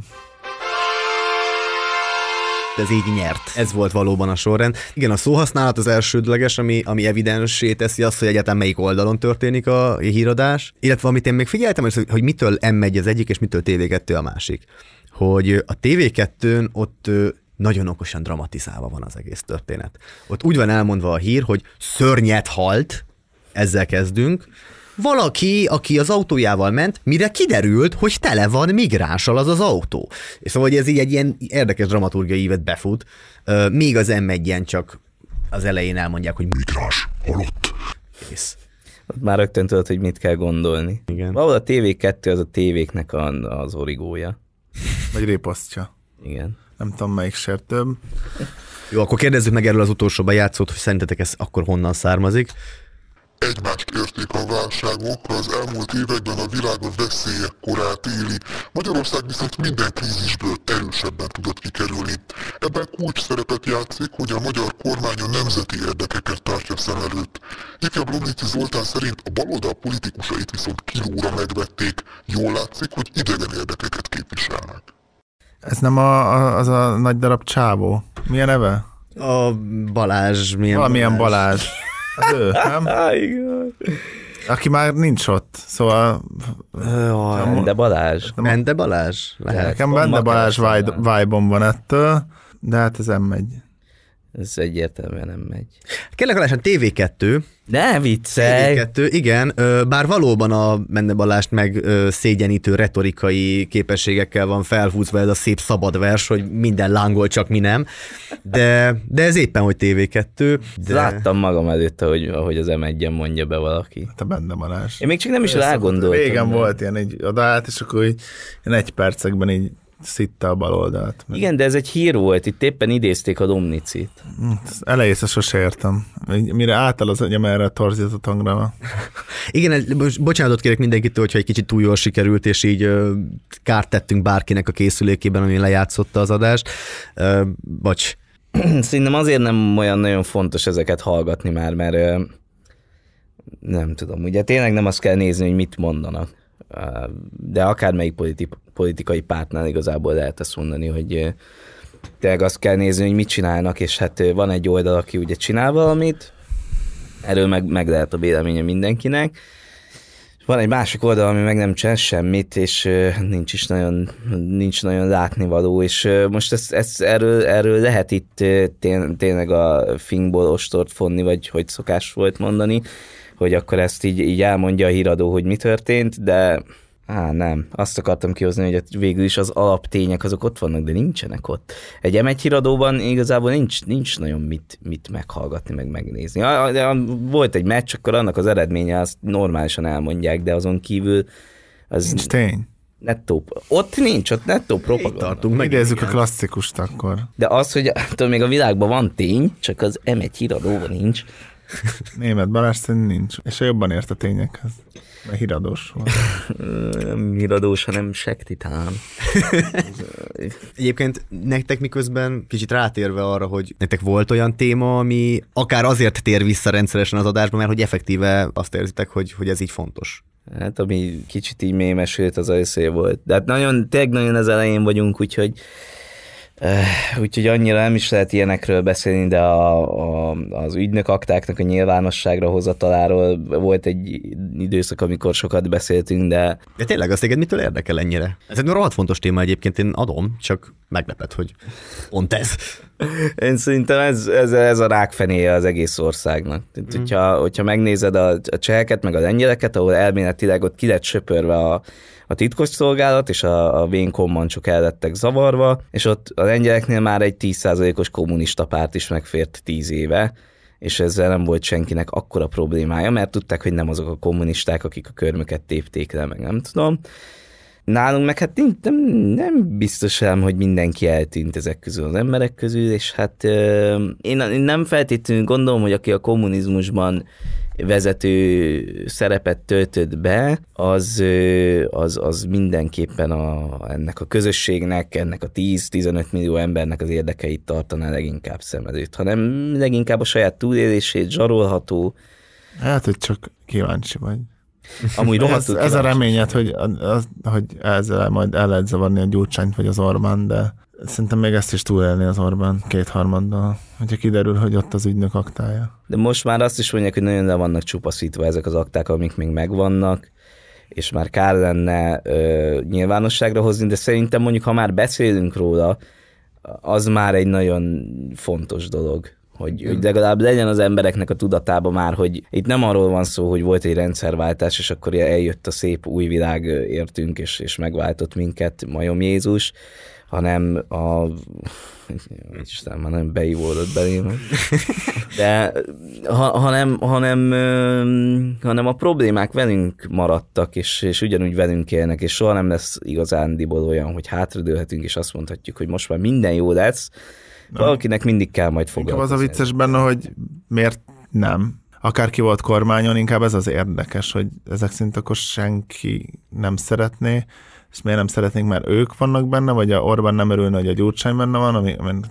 ez így nyert. Ez volt valóban a sorrend. Igen, a szóhasználat az elsődleges, ami, ami evidensé teszi azt, hogy egyáltalán melyik oldalon történik a híradás, illetve amit én még figyeltem, hogy, hogy mitől M1 az egyik, és mitől TV2 a másik. Hogy a TV2-n ott nagyon okosan dramatizálva van az egész történet. Ott úgy van elmondva a hír, hogy szörnyet halt, ezzel kezdünk, valaki, aki az autójával ment, mire kiderült, hogy tele van migránssal az az autó. És szóval, hogy ez így egy ilyen érdekes dramaturgiai évet befut, még az m 1 csak az elején elmondják, hogy migráns, halott. Kész. Ott már rögtön tudod, hogy mit kell gondolni. Igen. Valahol a TV2 az a tévéknek a, az origója. Vagy répasztja. Igen. Nem tudom, melyik sertőm. Jó, akkor kérdezzük meg erről az utolsó bejátszót, hogy szerintetek ez akkor honnan származik egymást érték a válságok, az elmúlt években a világ a veszélyek korát éli. Magyarország viszont minden krízisből erősebben tudott kikerülni. Ebben kulcs szerepet játszik, hogy a magyar kormány a nemzeti érdekeket tartja szem előtt. Ifjabb Lomnici Zoltán szerint a baloldal politikusait viszont kilóra megvették. Jól látszik, hogy idegen érdekeket képviselnek. Ez nem a, a, az a nagy darab csávó. Milyen neve? A Balázs. Milyen Valamilyen Balázs. Balázs. Az ő, nem? Aki már nincs ott, szóval... Jaj, Bende Balázs. Mende Balázs? Lehet. Nekem Mende Balázs vibe van ettől, de hát ez nem megy ez egyértelműen nem megy. Kérlek, a TV2. Ne viccelj! TV2, igen, bár valóban a Menne Balást meg szégyenítő retorikai képességekkel van felhúzva ez a szép szabad vers, hogy minden lángol, csak mi nem, de, de ez éppen, hogy TV2. De... Láttam magam előtt, ahogy, ahogy az m 1 mondja be valaki. Hát a Menne Balázs. Én még csak nem is rágondoltam. Régen volt ilyen, egy, adát, és akkor így, egy percekben így szitta a baloldalt. Meg... Igen, de ez egy hír volt, itt éppen idézték a Domnicit. Hát, Elejésze sose értem. Mire által az anyam erre a torzított hangra Igen, bocsánatot kérek mindenkitől, hogyha egy kicsit túl jól sikerült, és így kárt tettünk bárkinek a készülékében, ami lejátszotta az adást. Bocs. Szerintem azért nem olyan nagyon fontos ezeket hallgatni már, mert nem tudom, ugye tényleg nem azt kell nézni, hogy mit mondanak de akármelyik politi- politikai pártnál igazából lehet ezt mondani, hogy tényleg azt kell nézni, hogy mit csinálnak, és hát van egy oldal, aki ugye csinál valamit, erről meg, meg lehet a véleménye mindenkinek, van egy másik oldal, ami meg nem csinál semmit, és nincs is nagyon, nincs nagyon látnivaló, és most ez ez erről, erről, lehet itt tény, tényleg a fingból ostort fonni, vagy hogy szokás volt mondani, hogy akkor ezt így, így elmondja a híradó, hogy mi történt, de Á, nem. Azt akartam kihozni, hogy végül is az alaptények azok ott vannak, de nincsenek ott. Egy m híradóban igazából nincs, nincs nagyon mit, mit meghallgatni, meg megnézni. volt egy meccs, akkor annak az eredménye azt normálisan elmondják, de azon kívül az... Nincs tény. Nettó, ott nincs, ott nettó propaganda. Itt tartunk, megidézzük a klasszikust akkor. De az, hogy tudom, még a világban van tény, csak az M1 híradóban nincs, Német Balázs szerint nincs. És jobban ért a tényekhez. Mert híradós volt. nem híradós, hanem sektitán. Egyébként nektek miközben kicsit rátérve arra, hogy nektek volt olyan téma, ami akár azért tér vissza rendszeresen az adásba, mert hogy effektíve azt érzitek, hogy, hogy ez így fontos. Hát ami kicsit így mémesült, az a volt. De hát nagyon, tényleg nagyon az elején vagyunk, úgyhogy Öh, úgyhogy annyira nem is lehet ilyenekről beszélni, de a, a, az ügynök aktáknak a nyilvánosságra hozataláról volt egy időszak, amikor sokat beszéltünk, de... De tényleg, az téged mitől érdekel ennyire? Ez egy rohadt fontos téma egyébként, én adom, csak meglepet, hogy pont ez. Én szerintem ez, ez, ez a rákfenéje az egész országnak. Tehát, mm. hogyha, hogyha megnézed a, a cseheket, meg a lengyeleket, ahol elméletileg ott ki lett söpörve a a titkos szolgálat és a, a vén kommancsok el lettek zavarva, és ott a lengyeleknél már egy 10%-os kommunista párt is megfért 10 éve, és ezzel nem volt senkinek akkora problémája, mert tudták, hogy nem azok a kommunisták, akik a körmöket tépték le, meg nem tudom. Nálunk meg hát nem, nem, nem biztos sem, hogy mindenki eltűnt ezek közül az emberek közül, és hát euh, én, én nem feltétlenül gondolom, hogy aki a kommunizmusban vezető szerepet töltött be, az, az, az mindenképpen a, ennek a közösségnek, ennek a 10-15 millió embernek az érdekeit tartaná leginkább szem előtt, hanem leginkább a saját túlélését zsarolható. Hát, hogy csak kíváncsi vagy. Amúgy ez, ez a reményed, hogy, az, hogy ezzel majd el lehet zavarni a gyurcsányt vagy az Orbán, de Szerintem még ezt is túlélni az Orbán kétharmaddal, hogyha kiderül, hogy ott az ügynök aktája. De most már azt is mondják, hogy nagyon le vannak csupaszítva ezek az akták, amik még megvannak, és már kár lenne ö, nyilvánosságra hozni, de szerintem mondjuk, ha már beszélünk róla, az már egy nagyon fontos dolog hogy, hogy legalább legyen az embereknek a tudatába már, hogy itt nem arról van szó, hogy volt egy rendszerváltás, és akkor eljött a szép új világ értünk, és, és megváltott minket majom Jézus, hanem a... Isten, már nem beivódott belém. De ha, hanem, hanem, hanem a problémák velünk maradtak, és, és ugyanúgy velünk élnek, és soha nem lesz igazándiból olyan, hogy hátradőlhetünk, és azt mondhatjuk, hogy most már minden jó lesz, nem. valakinek mindig kell majd foglalkozni. Az a vicces benne, hogy miért nem? Akárki volt kormányon, inkább ez az érdekes, hogy ezek szint akkor senki nem szeretné, és miért nem szeretnénk, mert ők vannak benne, vagy a Orbán nem örülne, hogy a Gyurcsány benne van, ami, amit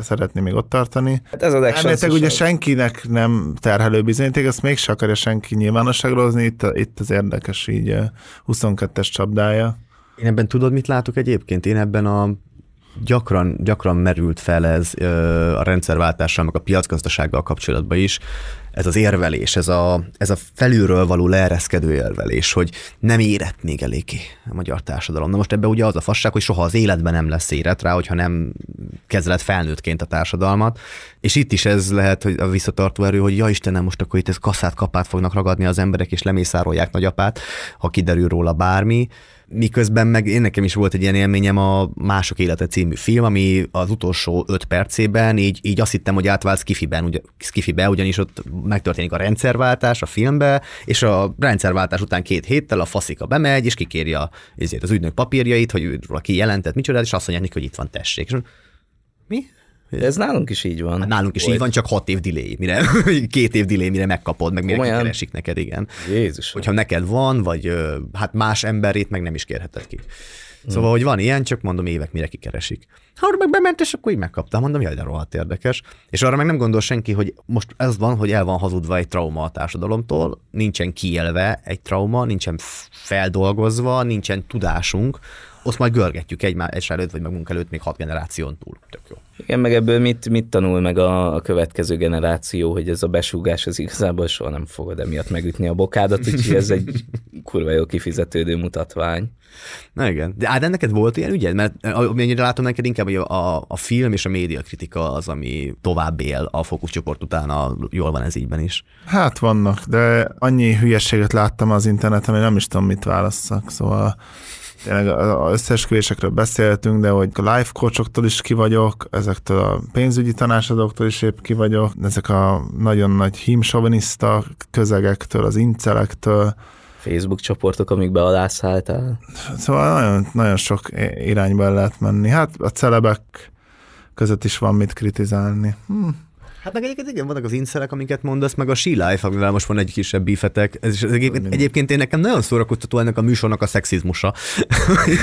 szeretné még ott tartani. Hát ez az Elméletek ugye senkinek nem terhelő bizonyíték, ezt se akarja senki nyilvánosságra hozni, itt, itt az érdekes így 22-es csapdája. Én ebben tudod, mit látok egyébként? Én ebben a gyakran, gyakran merült fel ez a rendszerváltással, meg a piacgazdasággal kapcsolatban is, ez az érvelés, ez a, ez a felülről való leereszkedő érvelés, hogy nem érett még eléggé a magyar társadalom. Na most ebbe ugye az a fasság, hogy soha az életben nem lesz érett rá, hogyha nem kezeled felnőttként a társadalmat. És itt is ez lehet hogy a visszatartó erő, hogy ja Istenem, most akkor itt ez kasszát kapát fognak ragadni az emberek, és lemészárolják nagyapát, ha kiderül róla bármi miközben meg én nekem is volt egy ilyen élményem a Mások élete című film, ami az utolsó öt percében így, így azt hittem, hogy átvált skifiben, ugye, skifibe, ugyanis ott megtörténik a rendszerváltás a filmbe, és a rendszerváltás után két héttel a faszika bemegy, és kikéri a, ezért az ügynök papírjait, hogy ki jelentett, micsoda, és azt mondják hogy itt van tessék. És mi? Ez nálunk is így van. Hát nálunk is Olyan. így van, csak hat év delay, mire, két év delay, mire megkapod, meg mire keresik neked, igen. Jézus. Hogyha neked van, vagy hát más emberét meg nem is kérheted ki. Szóval, hmm. hogy van ilyen, csak mondom, évek mire kikeresik. Ha arra meg bement, és akkor így megkaptam, mondom, jaj, de rohadt érdekes. És arra meg nem gondol senki, hogy most ez van, hogy el van hazudva egy trauma a társadalomtól, nincsen kielve egy trauma, nincsen feldolgozva, nincsen tudásunk, azt majd görgetjük egymás előtt, vagy magunk előtt még hat generáción túl. Tök jó. Igen, meg ebből mit, mit tanul meg a, a következő generáció, hogy ez a besúgás az igazából soha nem fogod emiatt megütni a bokádat, úgyhogy ez egy kurva jó kifizetődő mutatvány. Na igen. De hát neked volt ilyen ügyed? Mert amennyire látom neked inkább hogy a, a film és a média kritika az, ami tovább él a fókuszcsoport után, a, jól van ez ígyben is. Hát vannak, de annyi hülyeséget láttam az interneten, hogy nem is tudom, mit válasszak. Szóval tényleg az összeesküvésekről beszéltünk, de hogy a life coachoktól is ki vagyok, ezektől a pénzügyi tanácsadóktól is épp ki vagyok, ezek a nagyon nagy hímsoviniszta közegektől, az incelektől, Facebook csoportok, amikbe alászálltál? Szóval nagyon, nagyon sok irányba lehet menni. Hát a celebek között is van mit kritizálni. Hm. Hát meg egyébként igen, vannak az inszerek, amiket mondasz, meg a She Life, amivel most van egy kisebb bífetek. Ez is ez egyébként, egyébként én nekem nagyon szórakoztató ennek a műsornak a szexizmusa.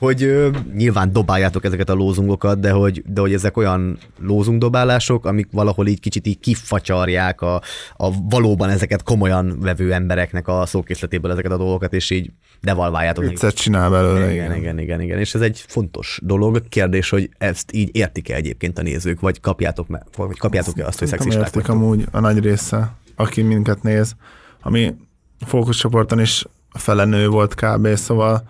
hogy ö, nyilván dobáljátok ezeket a lózungokat, de hogy, de hogy ezek olyan lózungdobálások, amik valahol így kicsit így kifacsarják a, a valóban ezeket komolyan vevő embereknek a szókészletéből ezeket a dolgokat, és így devalváljátok. Egyszer csinál belőle. Igen, igen, igen, igen, igen. És ez egy fontos dolog. Kérdés, hogy ezt így értik-e egyébként a nézők, vagy kapjátok, me, vagy kapjátok-e azt, hogy szexisták értik vagytok? amúgy a nagy része, aki minket néz, ami fókuszcsoporton is felenő volt kb. Szóval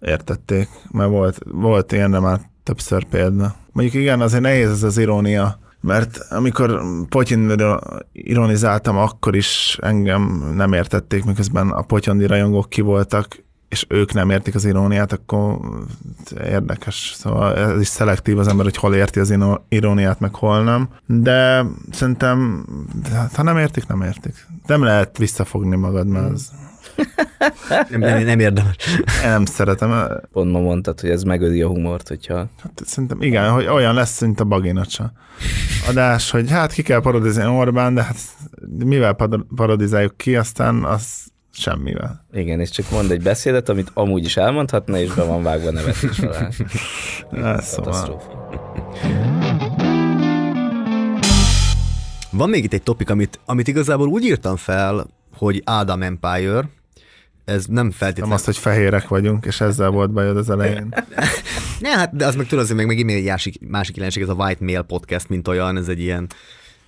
értették, mert volt, volt ilyen, de már többször példa. Mondjuk igen, azért nehéz ez az irónia, mert amikor Potyinről ironizáltam, akkor is engem nem értették, miközben a Potyondi rajongók ki voltak, és ők nem értik az iróniát, akkor érdekes. Szóval ez is szelektív az ember, hogy hol érti az iróniát, meg hol nem. De szerintem, hát, ha nem értik, nem értik. Nem lehet visszafogni magad, mert ez... Mm nem, nem, nem érdemes. Én nem szeretem. Pont ma mondtad, hogy ez megöli a humort, hogyha... Hát szerintem igen, hogy olyan lesz, mint a baginacsa adás, hogy hát ki kell parodizálni Orbán, de hát mivel parodizáljuk ki, aztán az semmivel. Igen, és csak mond egy beszédet, amit amúgy is elmondhatna, és be van vágva nevetés alá. Ez szóval. Van még itt egy topik, amit, amit igazából úgy írtam fel, hogy Adam Empire, ez nem feltétlenül... Nem azt, hogy fehérek vagyunk, és ezzel volt bajod az elején. ne, hát de az meg tudod, azért meg, meg egy másik, másik jelenség, ez a White Male podcast, mint olyan, ez egy ilyen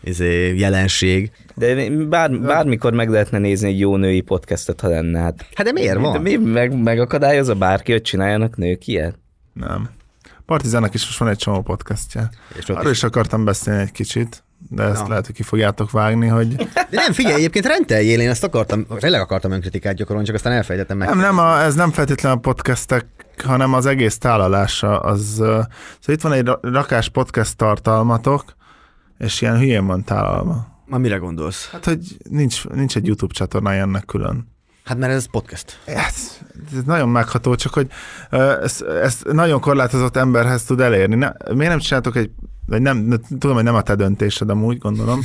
ez egy jelenség. De bár, bármikor meg lehetne nézni egy jó női podcastet, ha lenne. Hát, hát de miért van? De mi meg, megakadályozza bárki, hogy csináljanak nők ilyet? Nem. Partizának is most van egy csomó podcastja. És Arról is, is akartam beszélni egy kicsit, de ezt Na. lehet, hogy ki fogjátok vágni, hogy... De nem, figyelj, egyébként rendeljél, én ezt akartam, tényleg akartam önkritikát gyakorolni, csak aztán elfejtettem meg. Nem, nem, a, ez nem feltétlenül a podcastek, hanem az egész tálalása. Az, szóval itt van egy rakás podcast tartalmatok, és ilyen hülyén van tálalma. Ma mire gondolsz? Hát, hogy nincs, nincs egy YouTube csatornája ennek külön. Hát mert ez podcast. Ez, ez nagyon megható, csak hogy ezt, ez nagyon korlátozott emberhez tud elérni. Ne, miért nem csináltok egy vagy nem, tudom, hogy nem a te döntésed amúgy, gondolom,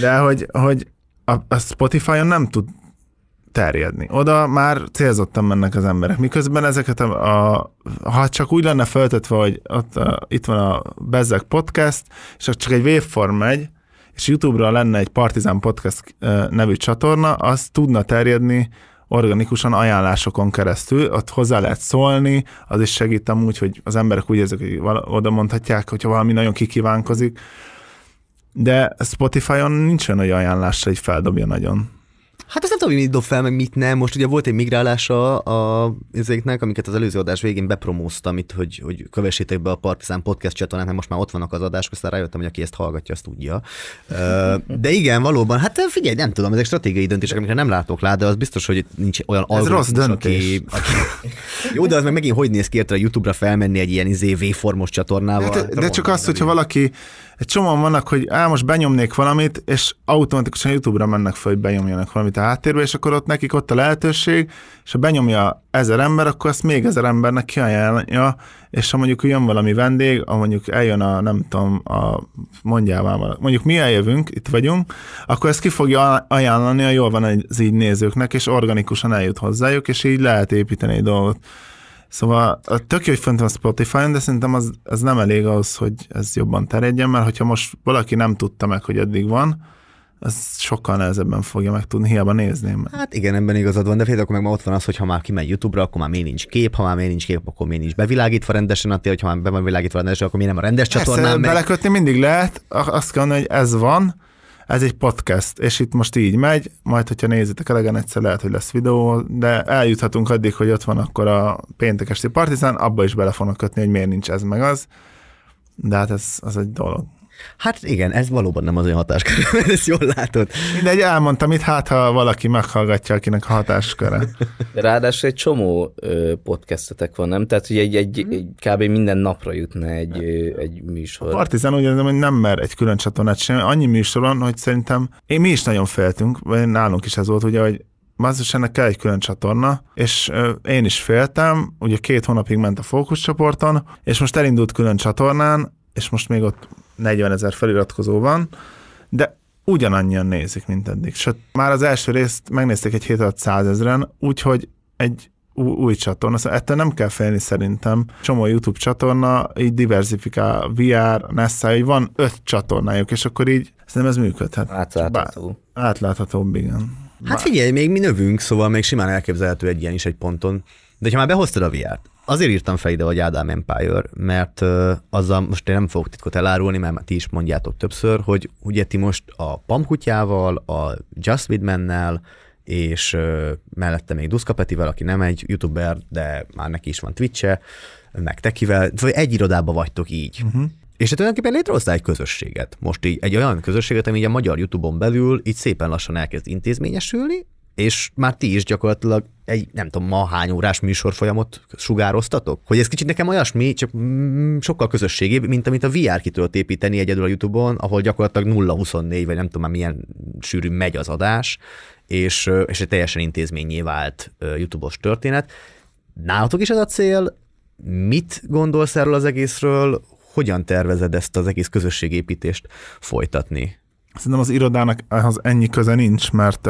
de hogy, hogy a, a Spotify-on nem tud terjedni. Oda már célzottan mennek az emberek. Miközben ezeket a, a ha csak úgy lenne föltetve, hogy ott a, itt van a Bezzek podcast, és csak egy waveform megy, és YouTube-ra lenne egy Partizán Podcast nevű csatorna, az tudna terjedni organikusan ajánlásokon keresztül, ott hozzá lehet szólni, az is segít amúgy, hogy az emberek úgy érzik, hogy oda mondhatják, hogyha valami nagyon kikívánkozik, de Spotify-on nincs olyan, hogy ajánlásra így feldobja nagyon. Hát azt nem tudom, hogy mit dob fel, meg mit nem. Most ugye volt egy migrálása a izéknek, amiket az előző adás végén bepromóztam itt, hogy, hogy kövessétek be a Partizán Podcast csatornát, mert most már ott vannak az adások, aztán rájöttem, hogy aki ezt hallgatja, azt tudja. De igen, valóban, hát figyelj, nem tudom, ezek stratégiai döntések, amikre nem látok lá, de az biztos, hogy nincs olyan Ez rossz döntés. Aki, aki... Jó, de az meg megint hogy néz ki érte a YouTube-ra felmenni egy ilyen izé V-formos csatornával. Hát, de, de csak az, hogyha valaki egy csomóan vannak, hogy á, most benyomnék valamit, és automatikusan YouTube-ra mennek fel, hogy benyomjanak valamit a háttérbe, és akkor ott nekik ott a lehetőség, és ha benyomja ezer ember, akkor azt még ezer embernek kiajánlja, és ha mondjuk jön valami vendég, ha mondjuk eljön a, nem tudom, a mondjával, mondjuk mi eljövünk, itt vagyunk, akkor ezt ki fogja ajánlani, ha jól van az így nézőknek, és organikusan eljut hozzájuk, és így lehet építeni egy dolgot. Szóval a tök jó, hogy fönt van Spotify-on, de szerintem az, az nem elég ahhoz, hogy ez jobban terjedjen, mert hogyha most valaki nem tudta meg, hogy eddig van, az sokkal nehezebben fogja megtudni, hiába nézném. Hát igen, ebben igazad van, de például akkor meg ma ott van az, hogy ha már kimegy YouTube-ra, akkor már miért nincs kép, ha már miért nincs kép, akkor miért nincs bevilágítva rendesen, a hogy ha már be van világítva rendesen, akkor miért nem a rendes Persze, csatornán megy. belekötni mindig lehet, azt kell mondani, hogy ez van, ez egy podcast, és itt most így megy, majd, hogyha nézitek elegen, egyszer lehet, hogy lesz videó, de eljuthatunk addig, hogy ott van akkor a péntek esti partizán, abba is bele fognak kötni, hogy miért nincs ez meg az, de hát ez az egy dolog. Hát igen, ez valóban nem az olyan hatáskör, mert ezt jól látod. Mindegy, elmondtam itt, hát ha valaki meghallgatja, akinek a hatásköre. ráadásul egy csomó podcastetek van, nem? Tehát, hogy egy, egy, mhm. egy kb. minden napra jutna egy, egy műsor. A Partizán úgy érzem, hogy nem mer egy külön csatornát sem. Annyi műsor van, hogy szerintem én mi is nagyon féltünk, vagy nálunk is ez volt, ugye, hogy Basszus, ennek kell egy külön csatorna, és én is féltem, ugye két hónapig ment a fókuszcsoporton, és most elindult külön csatornán, és most még ott 40 ezer feliratkozó van, de ugyanannyian nézik, mint eddig. Sőt, már az első részt megnézték egy hét alatt 100 ezeren, úgyhogy egy új, új csatorna, szóval ettől nem kell félni szerintem. Csomó YouTube csatorna, így diversifikál, VR, Nessa, így van öt csatornájuk, és akkor így szerintem ez működhet. Átlátható. Bár, átláthatóbb, igen. Hát Bár. Hát figyelj, még mi növünk, szóval még simán elképzelhető egy ilyen is egy ponton. De ha már behoztad a vr azért írtam fel ide, hogy Ádám Empire, mert uh, azzal most én nem fogok titkot elárulni, mert ti is mondjátok többször, hogy ugye ti most a Pamkutyával, a Just With Mennel, és uh, mellette még Duszka Petivel, aki nem egy youtuber, de már neki is van Twitch-e, meg Tekivel, vagy egy irodában vagytok így. Uh-huh. És hát tulajdonképpen létrehoztál egy közösséget. Most így egy olyan közösséget, ami így a magyar YouTube-on belül így szépen lassan elkezd intézményesülni, és már ti is gyakorlatilag egy, nem tudom, ma hány órás műsorfolyamot sugároztatok? Hogy ez kicsit nekem olyasmi, csak mm, sokkal közösségébb, mint amit a VR ki tudott építeni egyedül a YouTube-on, ahol gyakorlatilag 0-24, vagy nem tudom már milyen sűrű megy az adás, és, és egy teljesen intézményé vált YouTube-os történet. Nálatok is ez a cél? Mit gondolsz erről az egészről? Hogyan tervezed ezt az egész közösségépítést folytatni? Szerintem az irodának ehhez ennyi köze nincs, mert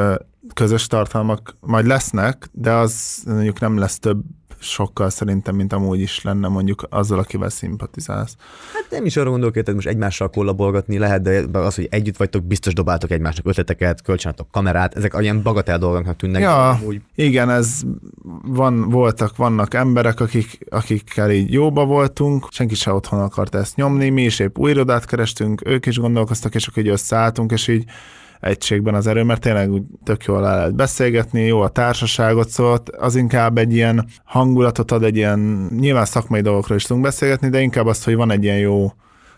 közös tartalmak majd lesznek, de az mondjuk nem lesz több sokkal szerintem, mint amúgy is lenne mondjuk azzal, akivel szimpatizálsz. Hát nem is arra gondolok, hogy most egymással kollabolgatni lehet, de az, hogy együtt vagytok, biztos dobáltok egymásnak ötleteket, kölcsönatok kamerát, ezek olyan bagatel dolgoknak tűnnek. Ja, amúgy. igen, ez van, voltak, vannak emberek, akik, akikkel így jóba voltunk, senki se otthon akart ezt nyomni, mi is épp új irodát kerestünk, ők is gondolkoztak, és akkor így összeálltunk, és így egységben az erő, mert tényleg úgy tök jól le lehet beszélgetni, jó a társaságot, szóval az inkább egy ilyen hangulatot ad, egy ilyen, nyilván szakmai dolgokról is tudunk beszélgetni, de inkább azt, hogy van egy ilyen jó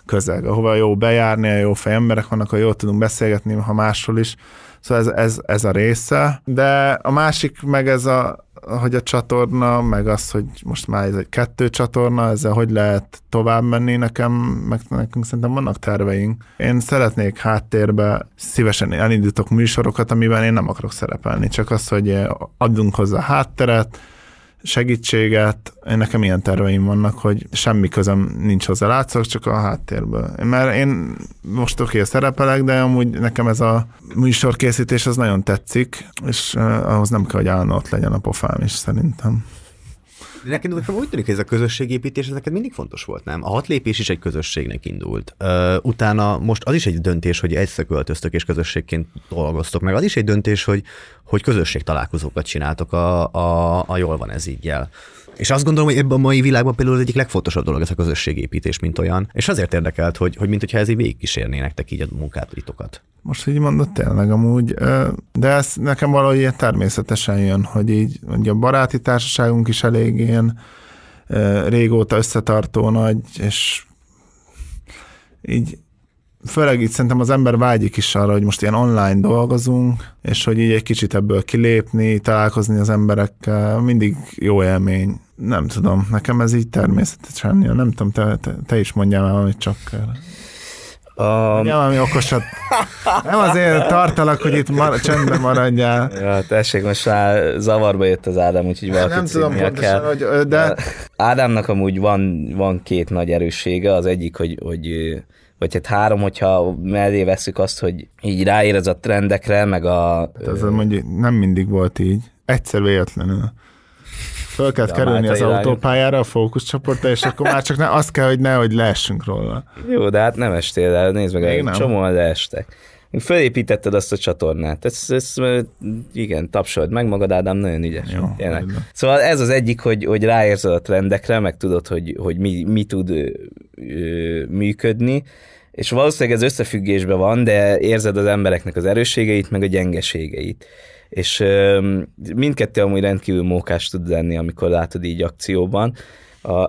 közeg, ahova jó bejárni, a jó fej emberek vannak, ahol jól tudunk beszélgetni, ha másról is, Szóval ez, ez, ez a része, de a másik meg ez a, hogy a csatorna, meg az, hogy most már ez egy kettő csatorna, ezzel hogy lehet tovább menni nekem, meg nekünk szerintem vannak terveink. Én szeretnék háttérbe, szívesen elindítok műsorokat, amiben én nem akarok szerepelni, csak az, hogy adjunk hozzá hátteret, segítséget. Én nekem ilyen terveim vannak, hogy semmi közöm nincs hozzá, látszok csak a háttérből. Mert én most oké okay, szerepelek, de amúgy nekem ez a műsorkészítés az nagyon tetszik, és eh, ahhoz nem kell, hogy állandó ott legyen a pofám is szerintem neked nekem úgy tűnik, hogy ez a közösségépítés, ez neked mindig fontos volt, nem? A hat lépés is egy közösségnek indult. Ö, utána most az is egy döntés, hogy költöztök és közösségként dolgoztok, meg az is egy döntés, hogy, hogy közösség találkozókat csináltok, a, a, a jól van ez így jel. És azt gondolom, hogy ebben a mai világban például az egyik legfontosabb dolog ez a közösségépítés, mint olyan. És azért érdekelt, hogy, hogy mint ez így végigkísérnének nektek így a munkátokat. Most így mondod tényleg amúgy, de ez nekem valahogy ilyen természetesen jön, hogy így hogy a baráti társaságunk is elég ilyen régóta összetartó nagy, és így főleg itt szerintem az ember vágyik is arra, hogy most ilyen online dolgozunk, és hogy így egy kicsit ebből kilépni, találkozni az emberekkel, mindig jó élmény. Nem tudom, nekem ez így természetesen jön. Nem tudom, te, te, te is mondjál amit csak Um... Nem, ami okosat. Nem azért tartalak, hogy itt mar- csendben maradjál. Ja, tessék, most már zavarba jött az Ádám, úgyhogy valaki Nem tudom pontosan, kell. hogy... De... Ádámnak amúgy van, van két nagy erőssége, az egyik, hogy, hogy vagy hát három, hogyha mellé veszük azt, hogy így ráérez a trendekre, meg a... Hát ez ö... mondjuk nem mindig volt így. Egyszer véletlenül. Föl kell ja, kerülni az irány. autópályára, a fókuszcsoportra, és akkor már csak ne, azt kell, hogy ne, hogy leessünk róla. Jó, de hát nem estél el, nézd meg, egy csomóan leestek. Fölépítetted azt a csatornát. Ez, ez igen, tapsold meg magad, Ádám, nagyon ügyes. Jó, tényleg. Szóval ez az egyik, hogy, hogy ráérzel a trendekre, meg tudod, hogy, hogy mi, mi tud ö, működni, és valószínűleg ez összefüggésben van, de érzed az embereknek az erősségeit, meg a gyengeségeit. És ö, mindkettő amúgy rendkívül mókás tud lenni, amikor látod így akcióban, a,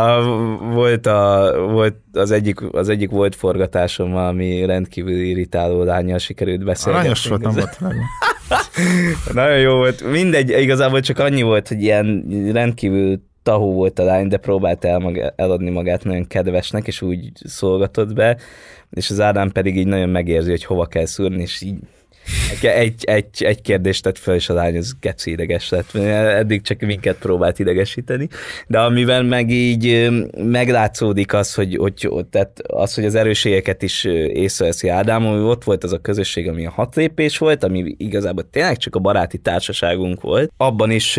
a, volt, a, volt az, egyik, az egyik volt forgatásom, ami rendkívül irritáló lányjal sikerült beszélni. Aranyos volt, nem volt. Nagyon jó volt. Mindegy, igazából csak annyi volt, hogy ilyen rendkívül tahó volt a lány, de próbált el maga, eladni magát nagyon kedvesnek, és úgy szolgatott be, és az Ádám pedig így nagyon megérzi, hogy hova kell szúrni, és így egy, egy, egy kérdést tett fel, és a lány az geci ideges lett. Eddig csak minket próbált idegesíteni. De amiben meg így meglátszódik az, hogy, hogy, tehát az, hogy az erőségeket is észreveszi Ádám, hogy ott volt az a közösség, ami a hat lépés volt, ami igazából tényleg csak a baráti társaságunk volt. Abban is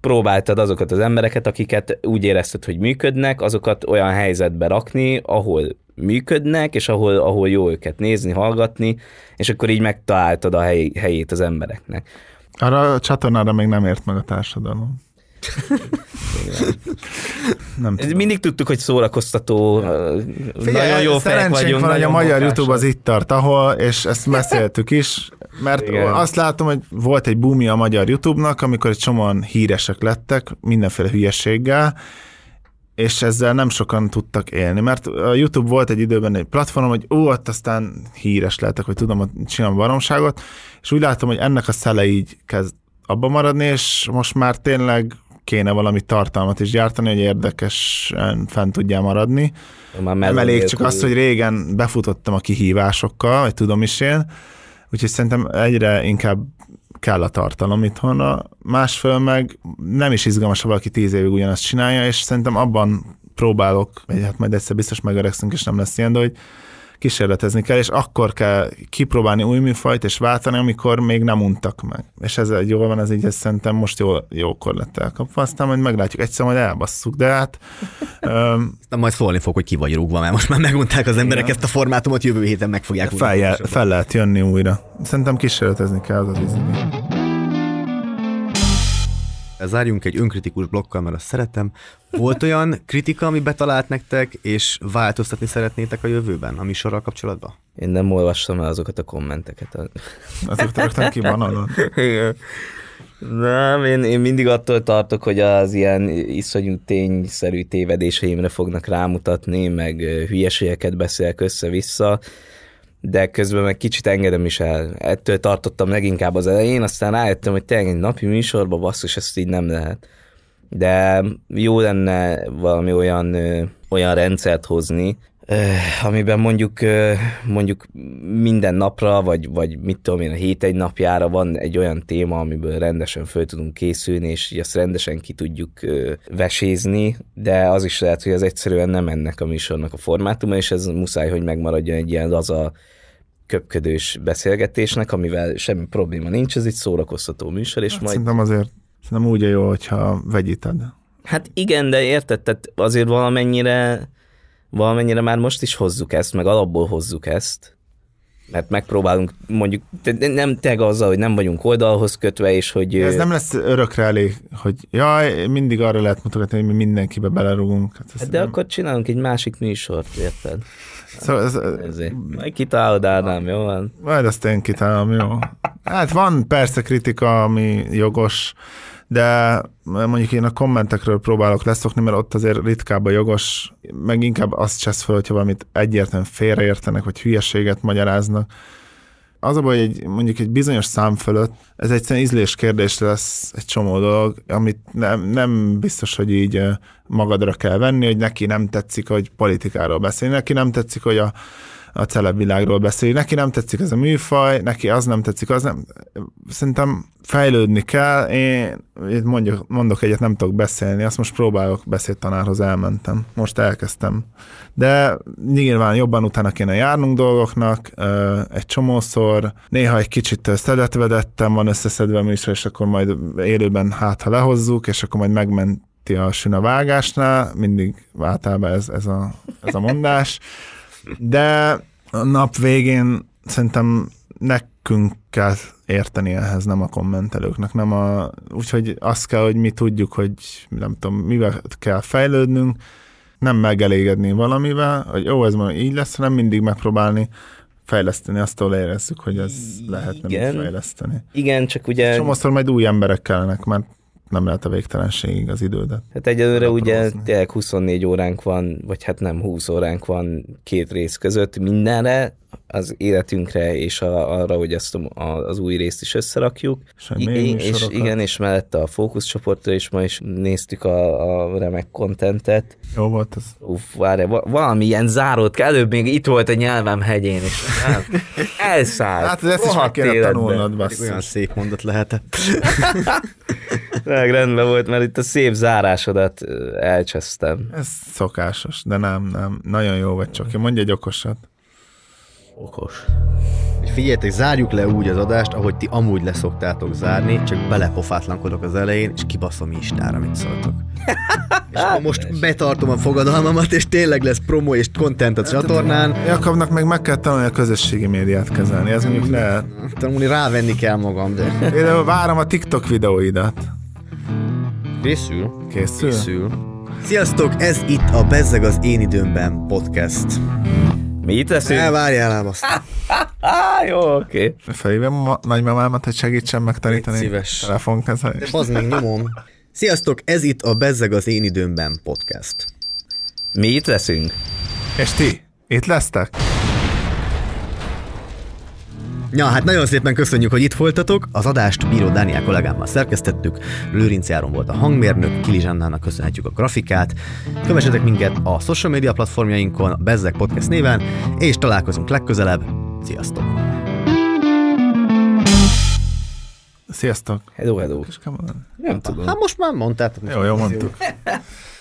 próbáltad azokat az embereket, akiket úgy érezted, hogy működnek, azokat olyan helyzetbe rakni, ahol működnek, és ahol, ahol jó őket nézni, hallgatni, és akkor így megtaláltad a hely, helyét az embereknek. Arra a csatornára még nem ért meg a társadalom. nem tudom. Mindig tudtuk, hogy szórakoztató, Figyelj, nagyon jó fejek vagyunk. van, hogy a magyar munkása. YouTube az itt tart, ahol, és ezt beszéltük is, mert Igen. azt látom, hogy volt egy búmi a magyar YouTube-nak, amikor egy csomóan híresek lettek mindenféle hülyeséggel, és ezzel nem sokan tudtak élni, mert a YouTube volt egy időben egy platform, hogy ó, ott aztán híres lehetek, hogy tudom, hogy csinálom baromságot, és úgy látom, hogy ennek a szele így kezd abba maradni, és most már tényleg kéne valami tartalmat is gyártani, hogy érdekesen fent tudjál maradni. Már nem elég csak az, hogy régen befutottam a kihívásokkal, vagy tudom is én, úgyhogy szerintem egyre inkább kell a tartalom itthonra, másfél meg nem is izgalmas, ha valaki tíz évig ugyanazt csinálja, és szerintem abban próbálok, vagy hát majd egyszer biztos megöregszünk, és nem lesz ilyen, de hogy kísérletezni kell, és akkor kell kipróbálni új műfajt és váltani, amikor még nem untak meg. És ez jól van, ez így ez szerintem most jó, jókor lett elkapva, aztán majd meglátjuk, egyszer majd elbasszuk, de hát... öm, majd szólni fog, hogy ki vagy rúgva, mert most már megunták az emberek igen. ezt a formátumot, jövő héten meg fogják. Fel, fel lehet jönni újra. Szerintem kísérletezni kell az a bizonyos zárjunk egy önkritikus blokkal, mert azt szeretem. Volt olyan kritika, ami betalált nektek, és változtatni szeretnétek a jövőben, ami sorral kapcsolatban? Én nem olvastam el azokat a kommenteket. Azokat rögtön ki banalon. Nem, én, én mindig attól tartok, hogy az ilyen iszonyú tényszerű tévedéseimre fognak rámutatni, meg hülyeségeket beszélek össze-vissza, de közben meg kicsit engedem is el. Ettől tartottam leginkább az elején, aztán rájöttem, hogy tényleg egy napi műsorba basszus, ezt így nem lehet. De jó lenne valami olyan, olyan rendszert hozni, Eh, amiben mondjuk eh, mondjuk minden napra, vagy, vagy mit tudom én, a hét egy napjára van egy olyan téma, amiből rendesen föl tudunk készülni, és így azt rendesen ki tudjuk eh, vesézni, de az is lehet, hogy az egyszerűen nem ennek a műsornak a formátuma, és ez muszáj, hogy megmaradjon egy ilyen az a köpködős beszélgetésnek, amivel semmi probléma nincs, ez egy szórakoztató műsor, és hát majd... Szerintem azért szerintem úgy jó, hogyha vegyíted. Hát igen, de érted, tehát azért valamennyire valamennyire már most is hozzuk ezt, meg alapból hozzuk ezt, mert megpróbálunk mondjuk, nem teg azzal, hogy nem vagyunk oldalhoz kötve, és hogy... Ez nem lesz örökre elég, hogy jaj, mindig arra lehet mutogatni, hogy mi mindenkibe belerúgunk. Hát, hát de nem... akkor csinálunk egy másik műsort, érted? Szóval ez... Ezért. Majd kitálod, Ádám, jó van? Majd azt én kitálom, jó. Hát van persze kritika, ami jogos, de mondjuk én a kommentekről próbálok leszokni, mert ott azért ritkább a jogos, meg inkább azt csesz fel, hogyha valamit egyértelműen félreértenek, vagy hülyeséget magyaráznak. Az a baj, hogy egy, mondjuk egy bizonyos szám fölött ez egyszerűen ízlés kérdés lesz egy csomó dolog, amit nem, nem biztos, hogy így magadra kell venni, hogy neki nem tetszik, hogy politikáról beszélni, neki nem tetszik, hogy a a celeb világról beszél. Neki nem tetszik ez a műfaj, neki az nem tetszik, az nem. Szerintem fejlődni kell. Én mondjuk, mondok egyet, nem tudok beszélni, azt most próbálok beszédtanárhoz elmentem. Most elkezdtem. De nyilván jobban utána kéne járnunk dolgoknak, egy csomószor, néha egy kicsit szedetvedettem, van összeszedve a műsor, és akkor majd élőben hát, ha lehozzuk, és akkor majd megment a sűn a vágásnál, mindig általában ez, ez, a, ez a mondás. De a nap végén szerintem nekünk kell érteni ehhez, nem a kommentelőknek, nem a... Úgyhogy azt kell, hogy mi tudjuk, hogy nem tudom, mivel kell fejlődnünk, nem megelégedni valamivel, hogy jó, ez ma így lesz, hanem mindig megpróbálni fejleszteni, azt érezzük, hogy ez lehetne Igen. fejleszteni. Igen, csak ugye... Csomószor majd új emberek kellenek, mert nem lehet a végtelenségig az idődet. Hát egyelőre ugye tényleg 24 óránk van, vagy hát nem 20 óránk van két rész között mindenre, az életünkre, és a, arra, hogy ezt a, az új részt is összerakjuk. És, I- és igen, és mellette a fókuszcsoportra is ma is néztük a, a remek kontentet. Jó volt az. Uff, várj, valami ilyen zárót kell, előbb még itt volt a nyelvem hegyén, és hát elszállt. Hát ezt is meg tanulnod, basszus. Olyan szép mondat lehetett. Meg rendben volt, mert itt a szép zárásodat elcsesztem. Ez szokásos, de nem, nem. Nagyon jó vagy csak. Mondj egy okosat. Okos. És figyeljetek, zárjuk le úgy az adást, ahogy ti amúgy leszoktátok zárni, csak belepofátlankodok az elején, és kibaszom Istára, amit szóltok. és akkor most betartom a fogadalmamat, és tényleg lesz promo és content a hát, csatornán. Jakabnak meg meg kell tanulni a közösségi médiát kezelni, ez mondjuk lehet. Tanulni rávenni kell magam, de... Én várom a TikTok videóidat. Készül. Készül. Készül. Sziasztok, ez itt a Bezzeg az én időmben podcast. Mit teszünk? Ne, várjál ám azt. jó, oké. Okay. a nagymamámat, hogy segítsen megtanítani Szíves. a telefonkezelést. Az még nyomom. Sziasztok, ez itt a Bezzeg az én időmben podcast. Mi itt leszünk? És ti? Itt lesztek? Ja, hát nagyon szépen köszönjük, hogy itt voltatok. Az adást Bíró Dániel kollégámmal szerkesztettük, Lőrinc Járon volt a hangmérnök, Kili Zsannának köszönhetjük a grafikát. Kövessetek minket a social media platformjainkon, a Bezzek Podcast néven, és találkozunk legközelebb. Sziasztok! Sziasztok! Hello, hello! Nem tudom. Hát most már mondtátok. Jó, jó, mondtuk.